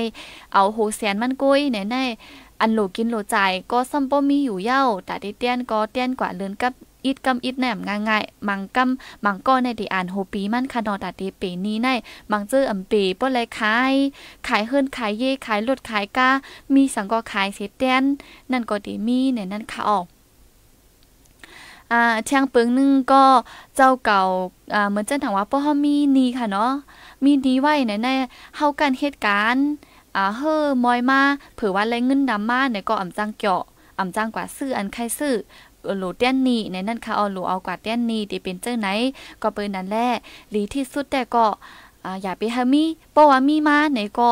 เอาโหแสนมันกุ้ย่แนๆอันโหลกินโหลจ่ายก็ซ้ำป้อมีอยู่เย้าตาตีเตี้ยนก็เตี้ยนกว่าเลือนกับอิดกำอิดแหนมง่ายยมังกำมังก้อในดีอ่านโฮปีมันคานอตาเตเปนี้ในมังเจออำเปป้อเลยขายขายเฮือนขายเย่ขายรถขายกามีสังก็ขายเสแตนนั่นก็ดีมีในนั่นค่ะออกอ่าเชียงปึงนึงก็เจ้าเก่าอ่าเหมือนเจ้าถามว่าป้อเฮามีนีค่ะเนาะมีดีไว้ในในเฮากันเหตุการณ์อ่าเฮ้อมอยมาเผื่อว่าแรเงินดำมาเนี่ยก็อำจังเกาะอำจังกว่าซื้ออันใครซื้อหลูเตี้ยนนี่ในนั่นค่ะเอาโลเอากว่าเตี้ยนนี่ที่เป็นเจ้าไหน ก็เปิ้นั่นแหละหรือที่สุดแต่ก็อย่าไปเฮมีเพราะว่ามีมาไหนก็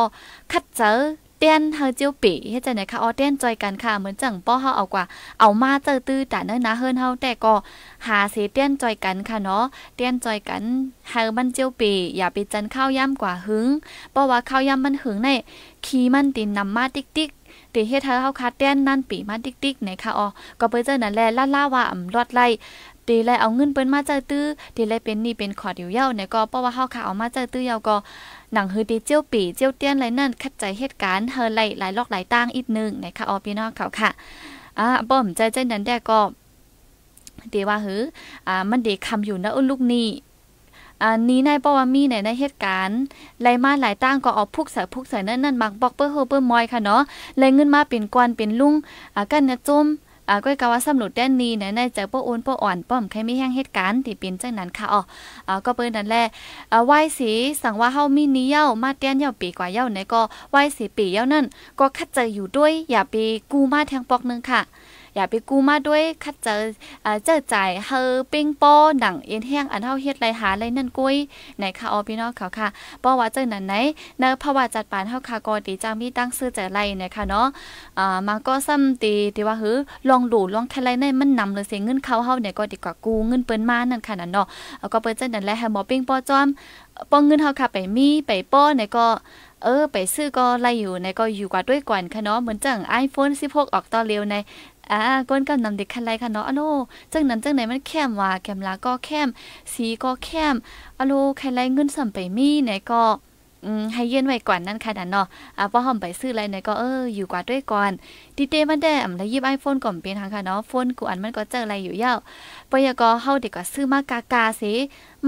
คัดเจอเตี้ยนเฮาเจียวปีให้ใจังได๋คะอ๋อเตี้ยนจอยกันค่ะ เหมือนจังป้อเฮาเอากว่า เอามาเจอตื้อต่เนิ่นนะเฮิรนเฮาแต่ก็ หาเสเตี้ยนจอยกันค่ะเนาะเตี้ยนจอยกันเฮามันเจียวปีอย่าไปจันข้าวย่ำกว่าหึงเพราะว่าข้าวย่ำมันหึงในขี้มันตินนำมาติ๊กๆตีเฮ็ดเห้เฮาคาแต้นนั่นปีมาติ๊กๆไหนคะอ๋อก็เปิ้เจอนั่นแหละล่าๆว่าอ่ำรอดไล่ตีแลเอาเงินเปิ้นมาเจอตื้อตีแลเป็นนี่เป็นขอดิวเย้าเนี่ยก็เพราะว่าเฮาค่ะเอามาเจอตื้อยาวก็ หนังฮือตีเจียวปี เจียวเตี้ยนไรนั่นคัดใจเหตุการณ์เฮอไลลหลายลอกหลายตั้งอีกหนึ่งนะคะออพี่น้องเขาค่ะ อ่าบ่มใจใจนั้นแดกก็เดว่าฮืออ่ามันเดคำอยู่นะอุ้นลูกนี่อันนี้ในปว่ามีในในเหตุการณ์ไลมาหลายตั้งก็ออกพุกใส่พุกใส่นั่นนั่นมักบอกเปิร์เฮอเปิร์มอยค่ะเนาะไลยเงินมาเป็นกวนเป็นลุงอ่ากันเนี่ยจมอ่าก้อยกาว่าสำรวจแดนนี้ในในจากป้อโอนป้ออ่อนป้อมใครม่แห้งเหตุการณ์ที่เป็นจางนั้นค่ะอ๋ออ่าก็เปิ้นนั่นแหละอ่าไหว้สีสั่งว่าเฮามีนี้เย้ามาแดนเย้าปีกว่าเย้าในก็ไหว้สีปีเย้านั่นก็คัดใจอยู่ด้วยอย่าไปกู้มาแทงปอกนึงค่ะอย่าไปกู้มาด้วยคัดเจอเจอจ่ายเฮอปิงโป้หนังเอ็นแห้งอันเท่าเฮ็ดไรหาไรนั่นกุ้ยในคาะออพี่น้องเขาค่ะป้อว่าเจอหนันไหนเนอภาวะจัดปานเ่าค่ะกอตีจ้ามีตั้งซื้อใจไรนะคะเนาะมามัก็ซ้ำตีที่ว่าเฮ้ลองดูลองทค่ไรในมันนำเลยเสียเงินเขาเฮาเนี่ยก็ดีกว่ากู้เงินเปิ้นมานั่นค่ะนั่นเนาะก็เปิ้นจองนันแหละให้หมอปิงงป้อจอมป้องเงินเฮาค่ะไปมีไปป้อเนี่ยก็เออไปซื้อก็ไล่อยู่ในก็อยู่กว่าด้วยกวนค่ะเนาะเหมือนจัง iPhone 16ออกต่อเร็วในอ่าก้นกับนำเด็กคันไรค่ะเนาะอโลจังนั้นจังไหนมันแคมว่าแคมลาก็แคมสีก็แคมอโลครไรเงินสำไปมีไหนก็ให้เย็นไว้ก่อนนั่นค่ะนั่นเนาะอ่าพอหอมไปซื้ออะไรไหนก็เอออยู่กว่าด้วยก่อนดีเตมันได้อำแล้วยิบไอโฟนก่อนเป็นทางค่ะเนาะโฟนกูอันมันก็เจออะไรอยู่เย้าปยก็เฮาเด็กก็ซื้อมากากาสิ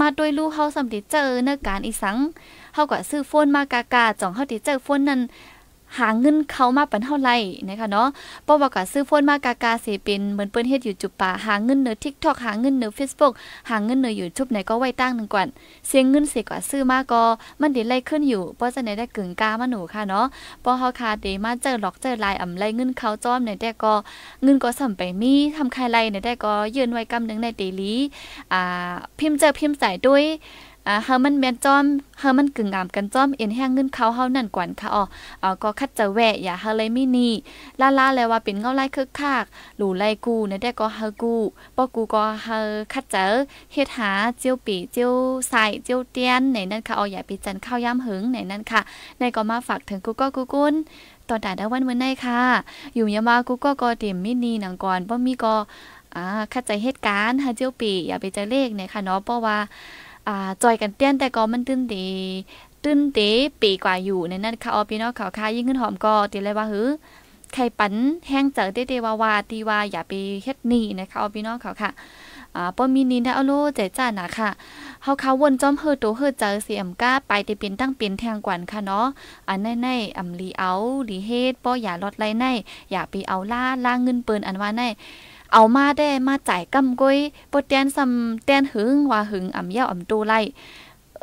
มาด้วยลูกเฮาสำติเจอเนื้อการอีสังเฮาก็ซื้อโฟนมากากาจ่องเฮาติเจอโฟนนั้นหาเงินเขามาเป็นเท่าไหร่นะคะเนาะเพอาะวกากะซื้อโฟนมากากาสิเป็นเหมือนเปิ้นเฮ็ดอยู่จุปป่าหาเงินเนื้อทิก t o k หาเงินเนื้อเฟซบุ๊กหาเงินเนื้อ YouTube ไหนก็ไว้ตั้งหนึ่งก่อนเสียงเงินเสีิกว่าซื้อมากก็มันเดี๋ยวไล่ขึ้นอยู่ เพราะจะไหนได้กึ่งกามาหนูค่ะเนาะเพอเขาคาเดมาเจอหลอกเจอลายอำไล่เงินเขาจอมไหนแต่ก็ เงินก็สำไปมีทำใครไร่ไหนแต่ก็ยืนไว้กำนึงในเตลีอ่าพิมพ์เจอพิมพ์ใส่ด้วยอ่าเฮามันแม่นจอม เฮามันกึ่งงามกันจอมเอ็นแห้งเงินเขาเฮานั่นกวนค่ะอ๋อก็คัดจะแวะ อย่าเฮาเลยมินี่ล่าล่าแล้วว่าเป็นเงาไล่คึกคักหลู่ไล่กูนะได้ก็เฮากู ป้อกูก็เฮาคัดเจอเฮ็ดหาเจียวปีเจียวใส่เจียวเตียนไหนนั่นค่ะอ๋ออย่าไปจันข้าวย่ำหึงไหนนั่นค่ะ ในก็มาฝากถึงกูก็กูกุนตอนแตาดาวันเมื่อไหนค่ะ อยู่ยามากูก็กอเต็มมินีหนังก่อนเพราะมีก็อ่าคัดใจเหตุการณ์เฮาเจียวปีอย่าไปใจเลขไหนค่ะเนาะเพราะว่า่าจอยกันเตี้ยนแต่ก็มันตื้นตีตื้นเตปีกว่าอยู่ในนั้นค่ะออพี่น้องเขาค่ะยิ่งขึ้นหอมก็ตีเลยว่าเฮ้ไข่ปันแห้งเจอเตเตวาวาตีวาอย่าไปเฮ็ดนี่นะคะออพี่น้องเขาค่ะอ่าป้อมีนินได้เอาโลเจจ้านะค่ะเฮาเขาวนจอมเฮอตัวเฮอเจอเสียมก้าไปต่เป็นตั้งเป็นแทงกวนค่ะเนาะอันในในอำลีเอาลีเฮ็ดป้ออย่าลดไหลในอย่าไปเอาล่าล่าเงินเปิ้นอันว่าในเอามาได้มาจ่ายกำก้อยบ่แตนซำแตนหึงว่าหึงอำเยาอำตูไล่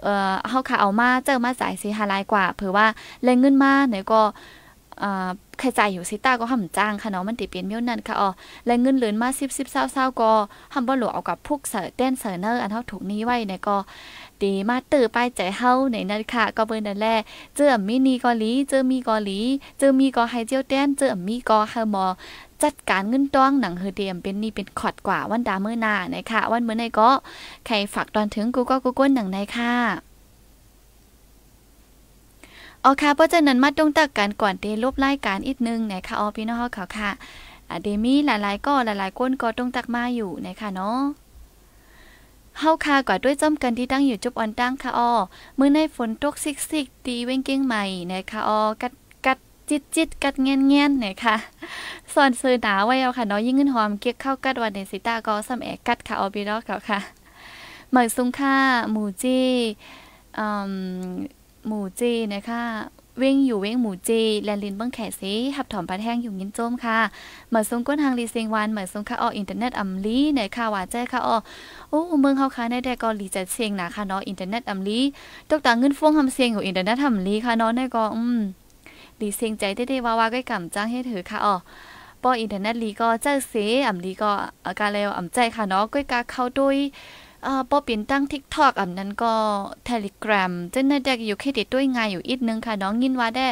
เอ่อเฮาค่ะเอามาเจอมาจ่ายสิหลายกว่าเผื่อว่าแรงเงินมาไหนก็อ่าใครจ่ายอยู่ซิต้าก็ห้ำจ้างค่ะเนาะมันติเป็นเมียวนั่นค่ะอ๋อแรงเงินเหลือนมา10 10 20 20ก็ห่ำบ่หลวเอากับพวกเสอแดนเซอร์เนอร์อันเฮาถูกนี้ไว้ในก็ดีมาตื่อไปใจเฮาในนั้นค่ะ ก็เบิ่์นั่นแหละเจอมินีกอหลีเจอมีกอหลีเจอมีกอไฮเจียวต้นเจอมีกอเฮาหมอจัดการเงินต้องหนังเฮเดียม เป็นนี่เป็นขอดกว่าวันดาเมื่อน้านะคะวันเมื่อไหนก็ใครฝากตอนถึงกูก็กูก้นหนังในค่ะอ๋อค่ะเพราะฉะนั้นมาตรงตักกันก่อนเดลบรายการอีกนึงนะคะอ๋อพี่น้องเขาค่ะเดมี่หลายๆ ก็หลายๆก้นก็ตรงตักมาอยู่นะคะเนาะเฮาคาก่อด้วยจ้ำกันที่ตั้งอยู่จุบออนตั้งค่ะอ้อมื่อในฝนตกซิกซิกตีเว้งเก้งใหม่นะคะอ้อกัดจิตจิตกัดเงียนเงียนเนี่ยค่ะส่วนซื้อหนาไว้เอาค่ะเนาะยิ่งเงินหอมเก็ยเข้ากัดวันเนสิตาก็สำแอกกัดค่ะออบิรอกค่ะ เหมือนซุ้งค่าหมูจี้หมูจี้นะคะเว้งอยู่เว้งหมูจีแลนลินเบิ้งแขกซีหับถอมปลาแห้งอยู่งินโจมค่ะเหมือนซุงก้นทางลีเซียงวันเหมือนซุงค่าอออินเทอร์เน็ตอัมลีในค่ะว่าแจ้ค่ะออโอ้ เมืองเขาค่ะในแต่ก็ลีจัดเซียงนาค่ะเนาะอินเทอร์เน็ตอัมลีตกต่างเงินฟ้วงทำเซียงอยู่อินเทอร์เน็ตอัมลีค่ะเนาะในก็อืมลีเซียงใจได้ๆว่าว่าก้อยกำจ้างให้เธือค่ะอ๋อปออินเทอร์เน็ตลีก็เจ้าเสอ่ำลีก็อาการแล้วอ่ำใจค่ะเนาะก้อยกาเข้าด้วยปอปิ่นตั้งทิกทอกอันนั้นก็เทเลกราฟเจนาหน้าทีอยู่เครดิตด้วยไงอยู่อีกนึงค่ะน้องยินว่าได้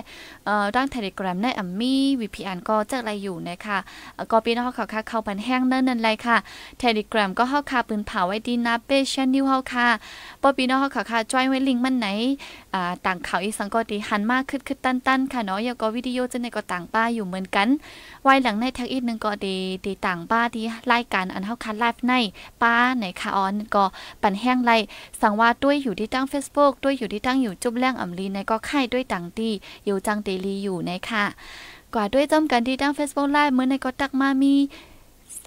ร่างเทเลกราฟได้อัมมีวีพีอันก็เจออะไรอยู่นะคะก็ปีนอเขาค่ะ เข้าปันแห้งเนิ่นนั่นไรค่ะเทเลกราฟก็เข้าคาปืนเผาไว้ดีนะเปเชนนิวเข้าค่ะปอปีนอเขาค่ะจอยไว้ลิงมันไหนต่างเขาอีสังก็ดีหันมากขึ้นขึ้นตันๆค่ะเนาะยังก็วิดีโอเจนาในก็ต่างป้าอยู่เหมือนกัน ไว้หลังในแท็กอีกนึงก็ดีดีต่างป้าที่รายการอันเข้าคันไลฟ์ในป้าไหนค่ะออนก็็ปันแห้งไล่สังว่าด้วยอยู่ที่ตั้ง Facebook ด้วยอยู่ที่ตั้งอยู่จุ่มแรงอ่ำลีในก็ไข่ด้วยตังตีอยู่จังเตลีอยู่ในค่ะ กว่าด้วยจมกันที่ตั้ง Facebook ไล่เมื่อในก็ตักมามี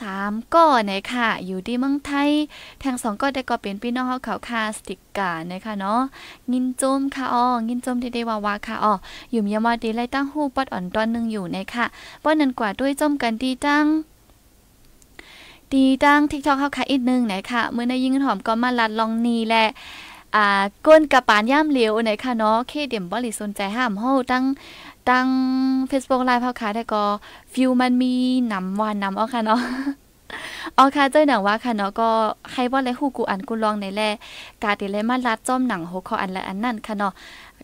สามก่อนะค่ะ อยู่ที่เมืองไทยทางสองก่อได้ก็เป็นพี่น้องเขาเขาคาสติกกานะคะเนาะงินจมค่ะอ๋องินจมที่ได้วาวาค่ะอ๋ออยู่เมียมาดีไล่ตั้งหู้ปอดอ่อนตอนหนึ่งอยู่นะคะป้อนนั้นกว่าด้วยจมกันที่ตั้งตีตั้งทิกทอกเข้าค่ะอีกนึงไหนค่ะเมื่อในยิงหอมก็มาลัดลองนีแหละอ่าก้นกระปานย่ามเหลียวไหนค่ะเนาะเคเดียมบริลีสนใจห้ามเฮาตั้งตั้ง Facebook ไลน์เ้าค่ะแต่ก็ฟิวมันมีนำวานนำเอาค่ะเนาะอ๋อค่ะเจ้าหนังว่าค่ะเนาะก็ใครว่าไรฮู้กูอันกูลองในแลกาติเลมาลัดจ้อมหนังโหคออันละอันนั่นค่ะเนาะ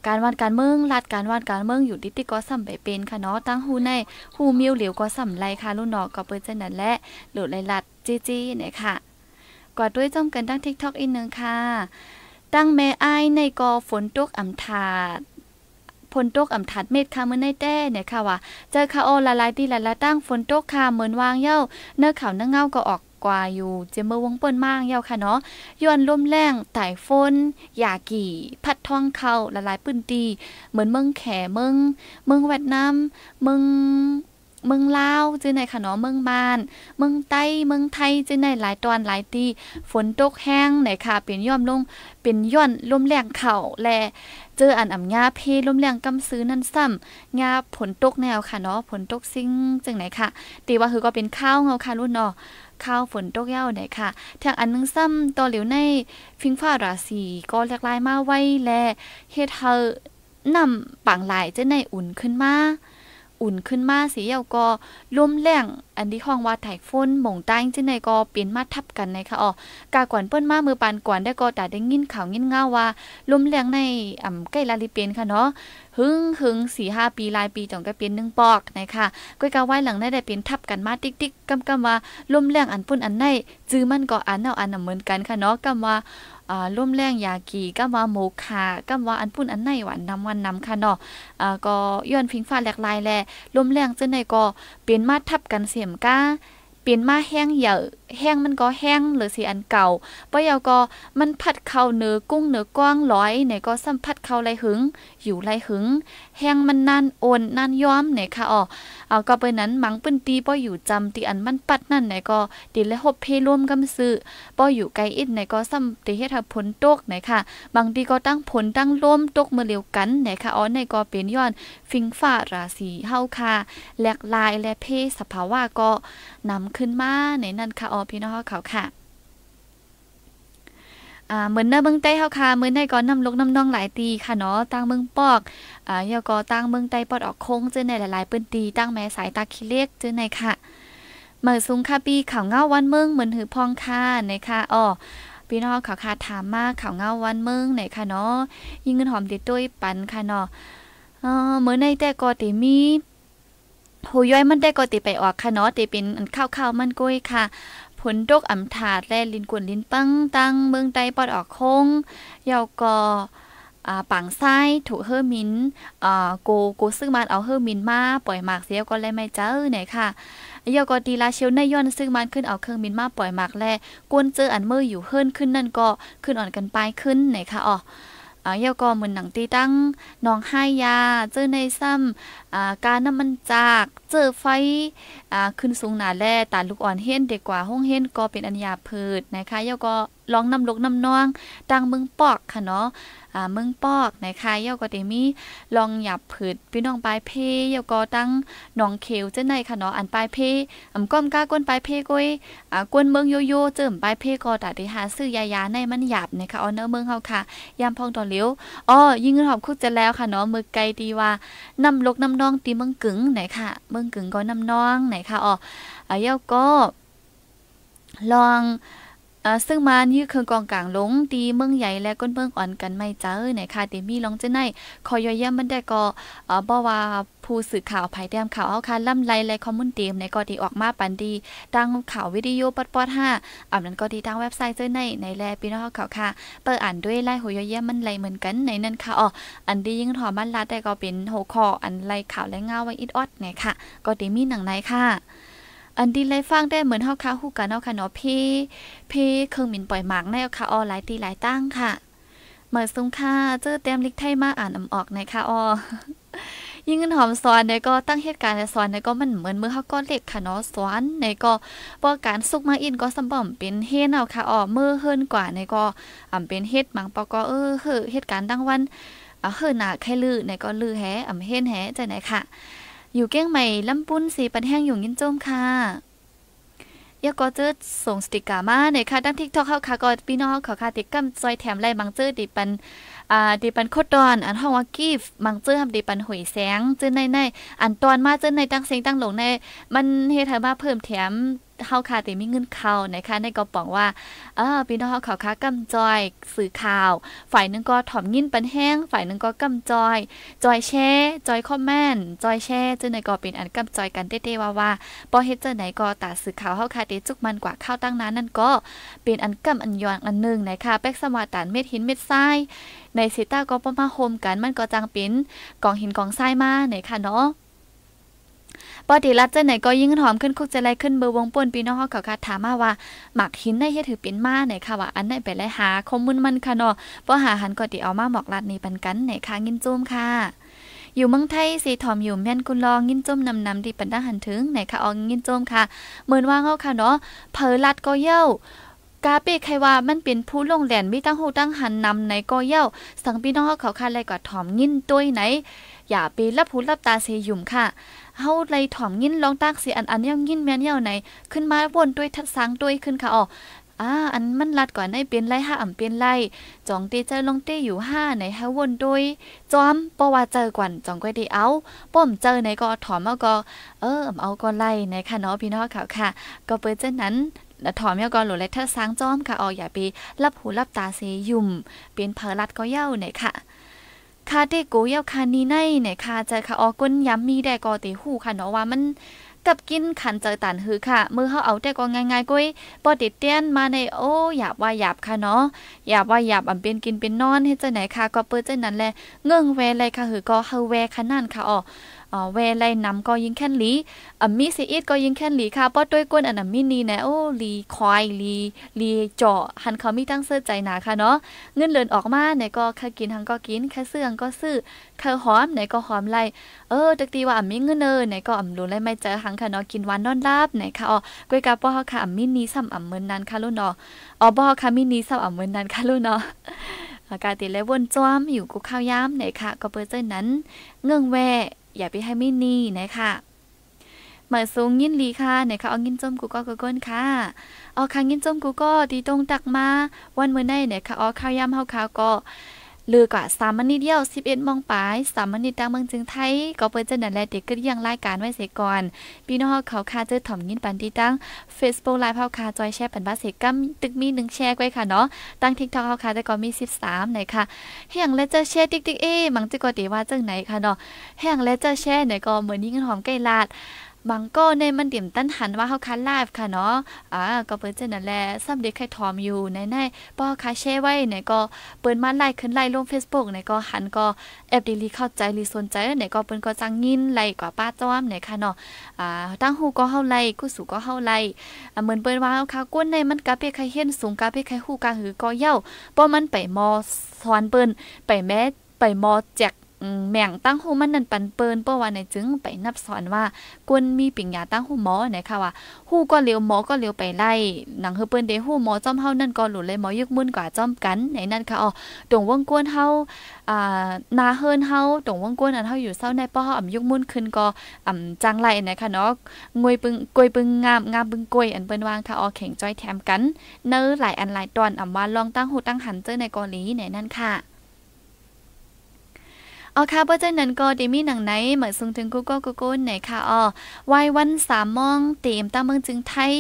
การวานการเมือง รัดการวานการเมืองอยู่ดิติก็ซ้ำไปเป็นค่ะเนาะตั้งหูในหูมิวเหลียวก็ซ้ำไรค่ะลูกนอกก็เปิดใจนั่นแหละหลุดไหลลัดจี้ีเนี่ยค่ะกว่าด้วยจ้อมกันตั้งทิกทอกอีกนึงค่ะ ตั้งแม่อายในกอฝนตกอ่ำถาดฝนตกอ่ำถัดเม็ดค่ะเมื่อในแต้เนี่ยค่ะว่าเจอคาโอละลายดีละละตั้งฝนตกค่ะเหมือนวางเย้าเนื้อขาวเนื้อเงาก็ออกกว่าอยู่เจมเมอร์วงเปิ้นมากเยาค่ะเนาะย้อนลมแรงไต่ฝนยากี่ พัดท้องเข้าละลายปื้นตีเหมือนเมืองแขเมืองเมืองเวียดนามเมืองเมืองลาวจื้อในค่ะเนาะเมือง้าน เมืองใต้ เมืองไทยจื้อในหลายตอนหลายตีฝนตกแห้งไหนค่ะ เป็นย่อมลงเป็นย่อนลมแรงเข่าและเจออันอ่ำงาเพลมแรงกำซื้อนั่นซ้ำงาผลตกแนวค่ะเนาะผลตกซิ่งจังไหนค่ะตีว่าคือก็เป็นข้าวเงาค่ะรุ่นเนาะข้าวฝนตกเย้าไหนค่ะทางอันนึงซ้ำต่อเหลียวในฟิงฟ้าราศีก็หลากหลายมาไว้และเฮ็ดเธอนำปังหลายจะในอุ่นขึ้นมาอุ่นขึ้นมาสีเยาก็ลมแรงอันที่ห้องว่าไถฝนหม่งใต้จันในก็เปลี่ยนมาทับกันในค่ะอ๋อกากวนเปิ้นมามือปานกวนได้ก็ตาได้ยินข่าวยินง่าว่าลมแรงในอ่ำใกล้ลาลิเปียนค่ะเนาะหึงหึงส้5ปีลายปีจ่องก็เปลยนหนึ่งปอกนะคะก้อยกาไว้หลังได้ได้เปยนทับกันมาติ๊กๆกำกำว่าลมแรงอันปุ่นอันในจื้อมันก็อันเอาอันเหมือนกันค่ะเนาะกำว่าอ่าร่วมแรงยากีกำว่าโมคากำว่าอันปุ่นอันไหนหวานนำวันนำค่ะเนาะอ่าก็ย้อนพิงฟ้าแหลกลายแลร่วมแรงเจ้าได๋ก็เปลี่ยนมาทับกันเสียมก้าเปลี่ยนมาแห้งเหยื่อแห้งมันก็แห้งหรือสิอันเก่าปะยาก็มันผัดเข้าเนื้อกุ้งเนื้อกว้างร้อยเนี่ยก็สัมผัดเข้าไรหึงอยู่ไรหึงแห้งมันนั่นโอนนั่นย้อมเนี่ยค่ะอ๋อเอาก็ไปนั้นมังเปิ้นตีปออยู่จำตีอันมันปัดนั่นไหนก็ตีและหบเพร่วมกำซื้อปออยู่ไกลอิดไหนก็ซ้ํตีเฮ็ดให้ผลตกไหนค่ะ บางทีก็ตั้งผลตั้งร่มตกมือเร็วกันไหนค่ะอ๋อในก็เป็นย้อนฟิงฟ้าราศีเฮาค่ะแหลกลายและเพศสภาวะก็นำขึ้นมาในนั่นค่ะพี่น้องเขาค่ะ เหมือนหน้าเมืองใต้เฮาค่ะ เหมือนในก่อนน้ำลกน้ำนองหลายตีค่ะเนาะตั้งเมืองปอกอ่าเยาก็ตั้งเมืองใต้ปอดออกโค้งเจอในหลายๆปืนตีตั้งแม้สายตาคิเล็กเจอในค่ะ เมื่อซุงคาปีข่าวเงาวันเมืองเหมือนหือพองค่ะนะคะอ๋อพี่น้องข่าวคาถามมากข่าวเงาวันเมืองไหนค่ะเนาะยิ่งเงินหอมติดตัวยปันค่ะเนาะเออเมื่อในแต่กอติมี หูย้อยมันได้ก็ติไปออกค่ะเนาะติเป็นข้าวๆมันกุ้ยค่ะพุนดกอำถาดแลลินกวนลินปังตั้งเมืองใต้ปอดออกคงเยาวกอปังไส้ถูกเฮอร์มินโกโกซึ่งมันเอาเฮอร์มินมาปล่อยหมากเสียก็เลยไม่เจอหนยค่ะเยาวกอดีลาเชลในย้อนซึ่งมันขึ้นเอาเครื่องมินมาปล่อยหมากแลกวนเจออันเมื่ออยู่เฮิรนขึ้นนั่นก็ขึ้นอ่อนกันไปขึ้นหนยค่ะอ๋อเยี่ยวกอเหมือนหนังตีตั้งนองห้ยา เจอในซ้ำการน้ำมันจาก เจอไฟขึ้นสูงหนาแล่ตาลูกอ่อนเฮ่นเด็กกว่าห้องเฮ่นก็เป็นอัญญาพืชนะคะเยี่ยวกอร้องน้ำลกน้ำนองดังมึงปอกค่ะเนาะเมืองปอกนะคะเยาก็ได้มีลองหยับผืดพี่น้องปลายเพเยาก็ตั้งหนองเขียวเจ้าในค่ะเนาะ อันปลายเพอำก้มก้าก้นปลายเพก้อยอ่ากวนเมืองโยโย่เจิมปลายเพก็ตัดที่หาซื้อยายาในมันหยับนะคะออเนอร์เมืองเฮาค่ะ ยามพองตอนเลี้ยวอ๋อยิงเงินหอบคุกจะแล้วค่ะเนาะ มือไกลดีว่านำลกนำน้องตีเมืองกึ๋งไหนค่ะเมืองกึ๋งก็นำน้องไหนค่ะอ๋อเยาก็ลองอ่าซึ่งมันยื้อเครื่องกองกลางลงตีเมืองใหญ่และก้นเมืองอ่อนกันไม่เจอไหนค่ะเดมี่ลองจะไหนคอยย่อยย่ำมันได้ก็อ่าบกว่าผู้สื่อข่าวภายแด้มข่าวเอาค่ะ ล่ำไรและคอมมุนเตียมในก็ดีออกมาปันดีดังข่าววิดีโอปอดปอดห้าอ่านั้นก็ดีดังเว็บไซต์เจอหน ในแลปีน้องข่าวค่ะ เปิดอ่านด้วย ไล่หัวย่อยย่ำมันไรเหมือนกันในนั้นค่ะอ๋ออันดียิ่งถอมันลัดต่ก็เป็นหัวข้ออันไรข่าวและเงาไว้อิดออดไหนค่ะ ก็เดมี่หนังไหนค่ะอันดีไลยฟังได้เหมือนเฮาคาฮู้กันเนาะค่ะเนาะพี่ พี่เครื่องมินปล่อยหมากในค่ะออหลายตีหลายตั้งค่ะเหมือนสุงค่าเจอเต็มลิกไทยมาอ่านอำออกในค่ะออยิ่งเงินหอม้อนในก็ตั้งเหตุการณ์ใน้อนในก็มันเหมือนเมื่อเฮาก็เล็กค่ะเนาะ้อนในก็บ่การสุกมาอินก็สำบ่มเป็นเฮ็ดเอาค่ะออเมื่อเฮินกว่าในก็อำเป็นเฮ็ดมังปอก็เออเหตุการณ์ตั้งวันเฮืนหน่ะใค่ลือในก็ลือแฮอำเฮ็ดแฮจังไหนค่ะอยู่เก้งใหม่ลำปุ้นสีปันแห้งอยู่ยินจมค่ะยาก็เจะส่งสติกามาหน่อยค่ะตั้งทิกทอกเข้าค่ะก็พี่น้องขอค่ะติกำซอยแถมไล่มังเจอดิปันอ่าดิปันโคตอน อันห้องว่ากีฟมังเจอทํดีปันหวยแสงเจอในในอันตอนมาเจอในตั้งเสียงตั้งหลงใน มันเฮ็ดใมาเพิ่มแถมเฮาค่ะแต่มีเงินเข้านะคะ ในกระป๋องว่าเออพี่น้องเฮาข่าวค้ากำจอย สื่อข่าว ฝ่ายนึงก็ถ่อมยินปันแห้ง ฝ่ายนึงก็กำจอย จอยแช่ จอยคอมเมนต์จอยแช่จนในก็เป็นอันกำจอยกันเต้ๆว่าว่าบ่เฮ็ดจังไหนก็ตาสื่อข่าวเฮาค่ะเตจุกมันกว่าข้าวตั้งนั้นนั่นก็เป็นอันกำอันยอนอันนึงนะคะ แป๊กสมาตานเม็ดหินเม็ดทราย ในสิต้าก็ประมาโฮมกัน มันก็จังเป็นกองหินกองทรายมาไหนค่ะเนาะปอดีรัดเจ้าไหนก็ยิ่งหอมขึ้นคุกจะไรขึ้นเบอร์วงป่นปีน้องเขาเขาคาถามมาว่าหมักหินในเฮ็ดถือเป็นมาไหนค่ะว่าอันไหนไปไลหาคมมุนมันค่ะเนาะอหาหันก็ตีเอามาหมอกรัดในปันกัน ไหนค่ะงินจุ้มค่ะ อยู่เมืองไทยสีถอมอยู่แม่นกุลองงินจมนำนำดีปันดาหันถึงไหนคะอองงินจมค่ะเหมือนว่าเขาค่ะเนาะเผลอรัดก็เย่ากาเปใครว่ามันเป็นผู้ลงแหลนมีตั้งหูตั้งหันนำในก็เย้าสังพี่น้องเขาค่ะไรกว่าถอมงินต้วยไหน อย่าปีรับหูรับตาเสยุ่มค่ะเฮาเลยถ่อมยินลองตากสีอันอันยังยินแม่นยาวไหนขึ้นมาวนด้วยทัดสังด้วยขึ้นค่ะอ๋ออ่าอันมันลัดก่อนได้เปลี่ยนไล่ห้าอ่ํเปลี่ยนไล่จองเตเจอลงเตอยู่ห้าไหนฮ้วนด้วยจอมปว่าเจอก่อนจองก็ดีเอา ป้อมเจอไหนก็ถอมเอาก็เออเอาก็ไล่ไหนค่ะเนาะพี่น้องค่ะค่ะ ก็เปิดเจ้านั้นถอมยาก็หลุดและเธอสร้างจอมค่ะอออย่าไปรับหูรับตาเสยุ่มเป็นเพลรัดก็เย่าไหนค่ะคาเดโกเยาคานีในเนี่ยค่ะใจคาออก้นย้ำมีได้กอติหูค่ะเนาะว่ามันกับกินขันเจอตันหือค่ะมือเขาเอาแต่ก็ง่ายๆกุ้ยปอติดเตียนมาในโอ้หยาบว่าหยาบค่ะเนาะหยาบว่าหยาบอำเป็นกินเป็นนอนให้เจอไหนค่ะก็เปิ้เจนนั้นแหละเงื่งแวเลยค่ะหือก็เฮาแวค่นาดค่ะอ๋อเวไลนำก็ยิงแค่นลีอมีซีอีดก็ยิงแค่นลีค่ะป้อด้วยก้นอันนมีนีนะโอ้ลีควายลีลีเจาะหันเขามีตั้งเสื้อใจหนาค่ะเนาะ เงินเลือนออกมาไหนก็ค่ากินหังก็กินค่าเสื้องก็ซื้อค่าหอมไหนก็หอมไรเออตะตีว่าอมีเงินเนอไหนก็อ่ำรู้ไล่ไม่เจอหังค่ะเนาะ กินวันนอนราบไหนค่ะ อ๋อกวยกาป้อค่ะอ่มีนีซ้ำอ่ำเหมือนนั้นค่ะลูกเนาะอ๋อบ่ค่ะมีนีซ้ำอ่ำเหมือนนั้นค่ะลูกเนาะอากาศติและวนจ้อมอยู่กูข้าวย้ำไหนค่ะ ก็เปิดเจนั้นเงื่องแวอย่าไปให้ไม่นี่นะคะหมาสูงยินลีค่ะไหนคะเอายินจมกูก็กูก้นค่ะ เอาคางยินจมกูก็ตีตรงตักมา วันเมื่อไหนไหนคะเอาข้าวยำเ้าข้าวก็ลือกว่าสามนิดเดียวสิบเอ็ดมองปลายสามนิดตังเมืองจึงไทยก็เปิดจันนันแลเด็กก็ยังรายการไว้เสก่อนพี่น้องเขาคาเจอถ่อมยินปันที่ตั้ง Facebook ไลฟ์เผาคาจอยแชร์ปันบ้าเสกัมตึกมีหนึ่งแชร์ไว้ค่ะเนาะตั้งทิกทอกเผาคาแต่ก็มีสิบสามไหนค่ะแห่งและเจอแชร์ติ๊กติ๊กเอ๊มังจะกอตีว่าจังไหนค่ะเนาะแห่งและเจอแชร์ไหนก็เหมือนยิ่งหอมใกล้ลาดบางก็ในมันเดี่ยมตั้นหันว่าเขาคันไลฟ์ค่ะเนาะ อ่าก็เปิดเจนั่นแหละซ้ำเด็กใครทอมอยู่ในในป้อคาเชไว้ไหนก็เปิดมาไลค์ขึ้นไลค์ลงเฟซบุ๊กในก็หันก็แอบดีลีเข้าใจลีสนใจในก็เปิดก็จังยินไลกว่าป้าจ้อมในค่ะเนาะ อ่าตั้งหูก็เข้าไลกู้สู่ก็เข้าไลอ่าเหมือนเปิดว่าเขาค่ะก้นในมันกะเปใครเห็นสูงกะเปใครหูกาหือก็เย้าป้อมันไปมอสอนเปิ้นไปแม้ไปมอแจกแม่งตั้งหูมันนั่นปันเปิ้นเปิ้ว่าในจึงไปนับสอนว่ากวนมีปิ่งยาตั้งหูหมอนะคะว่าหูก็เลียวหมอก็เลียวไปไล่หนังเฮเปิ้นเดหูหมอจอมเฮานั่นก็หลุดเลยหมอยึกมุ่นกว่าจอมกันในนั่นค่ะอ๋อตรงวงกวนเฮาอ่านาเฮินเฮาตรงวงกวนนั้นเฮาอยู่เศร้าในป้อเฮาอ่ํยึกมุ่นขึ้นก็อ่ำจังไล่นะคะเนาะงวยปึงกวยปึงงามงามปึงกวยอันเปินวางค่ะอ๋อแข่งจ้อยแถมกันเนื้อหลายอันหลายตอนอ่ำว่าลองตั้งหูตั้งหันเจอในเกาหลีในนั่นค่ะอ๋อค่ะเพราะฉะนั้นก็ดีมีหนังไหน เหมือนซุงถึงกูโก้กูโก้ไหนค่ะอ๋อวัยวันสามมองเต็มตั้งเมืองจึงไทย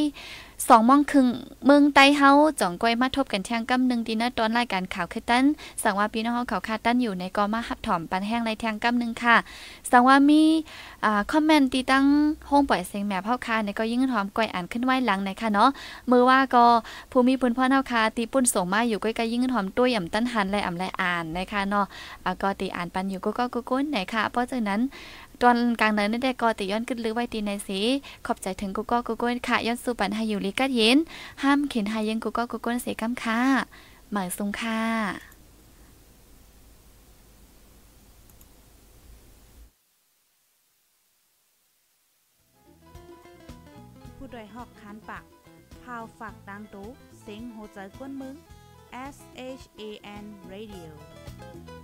สองมองครึ่งเมืองไต้เฮาจ่องก้อยมา ทบกัน แท่งกำนึ่งดีนะตอนรายการข่าวคือตั้นสังว่าพี่น้องเฮาข่าวคาตั้นอยู่ในกอมาหับถอม ปันแห้งในเที่งกำนึ่งค่ะ สังว่ามี อ่า คอมเมนต์ตีตั้งห้องปล่อยเสียงแม่เ่าค้าในก็ยิ่งหอมก้อยอ่านขึ้นไว้หลังในค่ะเนาะมือว่าก็ภูมิพลพ่อเฮาคาตีปุ้นส่งมาอยู่ก้อยก็ยิ่งหอมตุ้ยอ่ำตั้นหันและอ่ำและอ่านในค่ะเนาะก็ตีอ่านปันอยู่ก็ก็กุ้นไหนค่ะ เพราะฉะนั้นตอนกลางเนั้นได้กอติย้อนขึ้นหรือไว้ตีในสี ขอบใจถึงกูก็กูก้นค่ะย้อนสู่ปันให้อยู่ลิกัดเย็นห้ามเข็นให้ยังกูก็กูก้นเสียกำค่ะหมายสุงค่ะผู้ดยหอกคานปากพาวฝากดังตู้เสีงโหใจกวนมึง S H A N Radio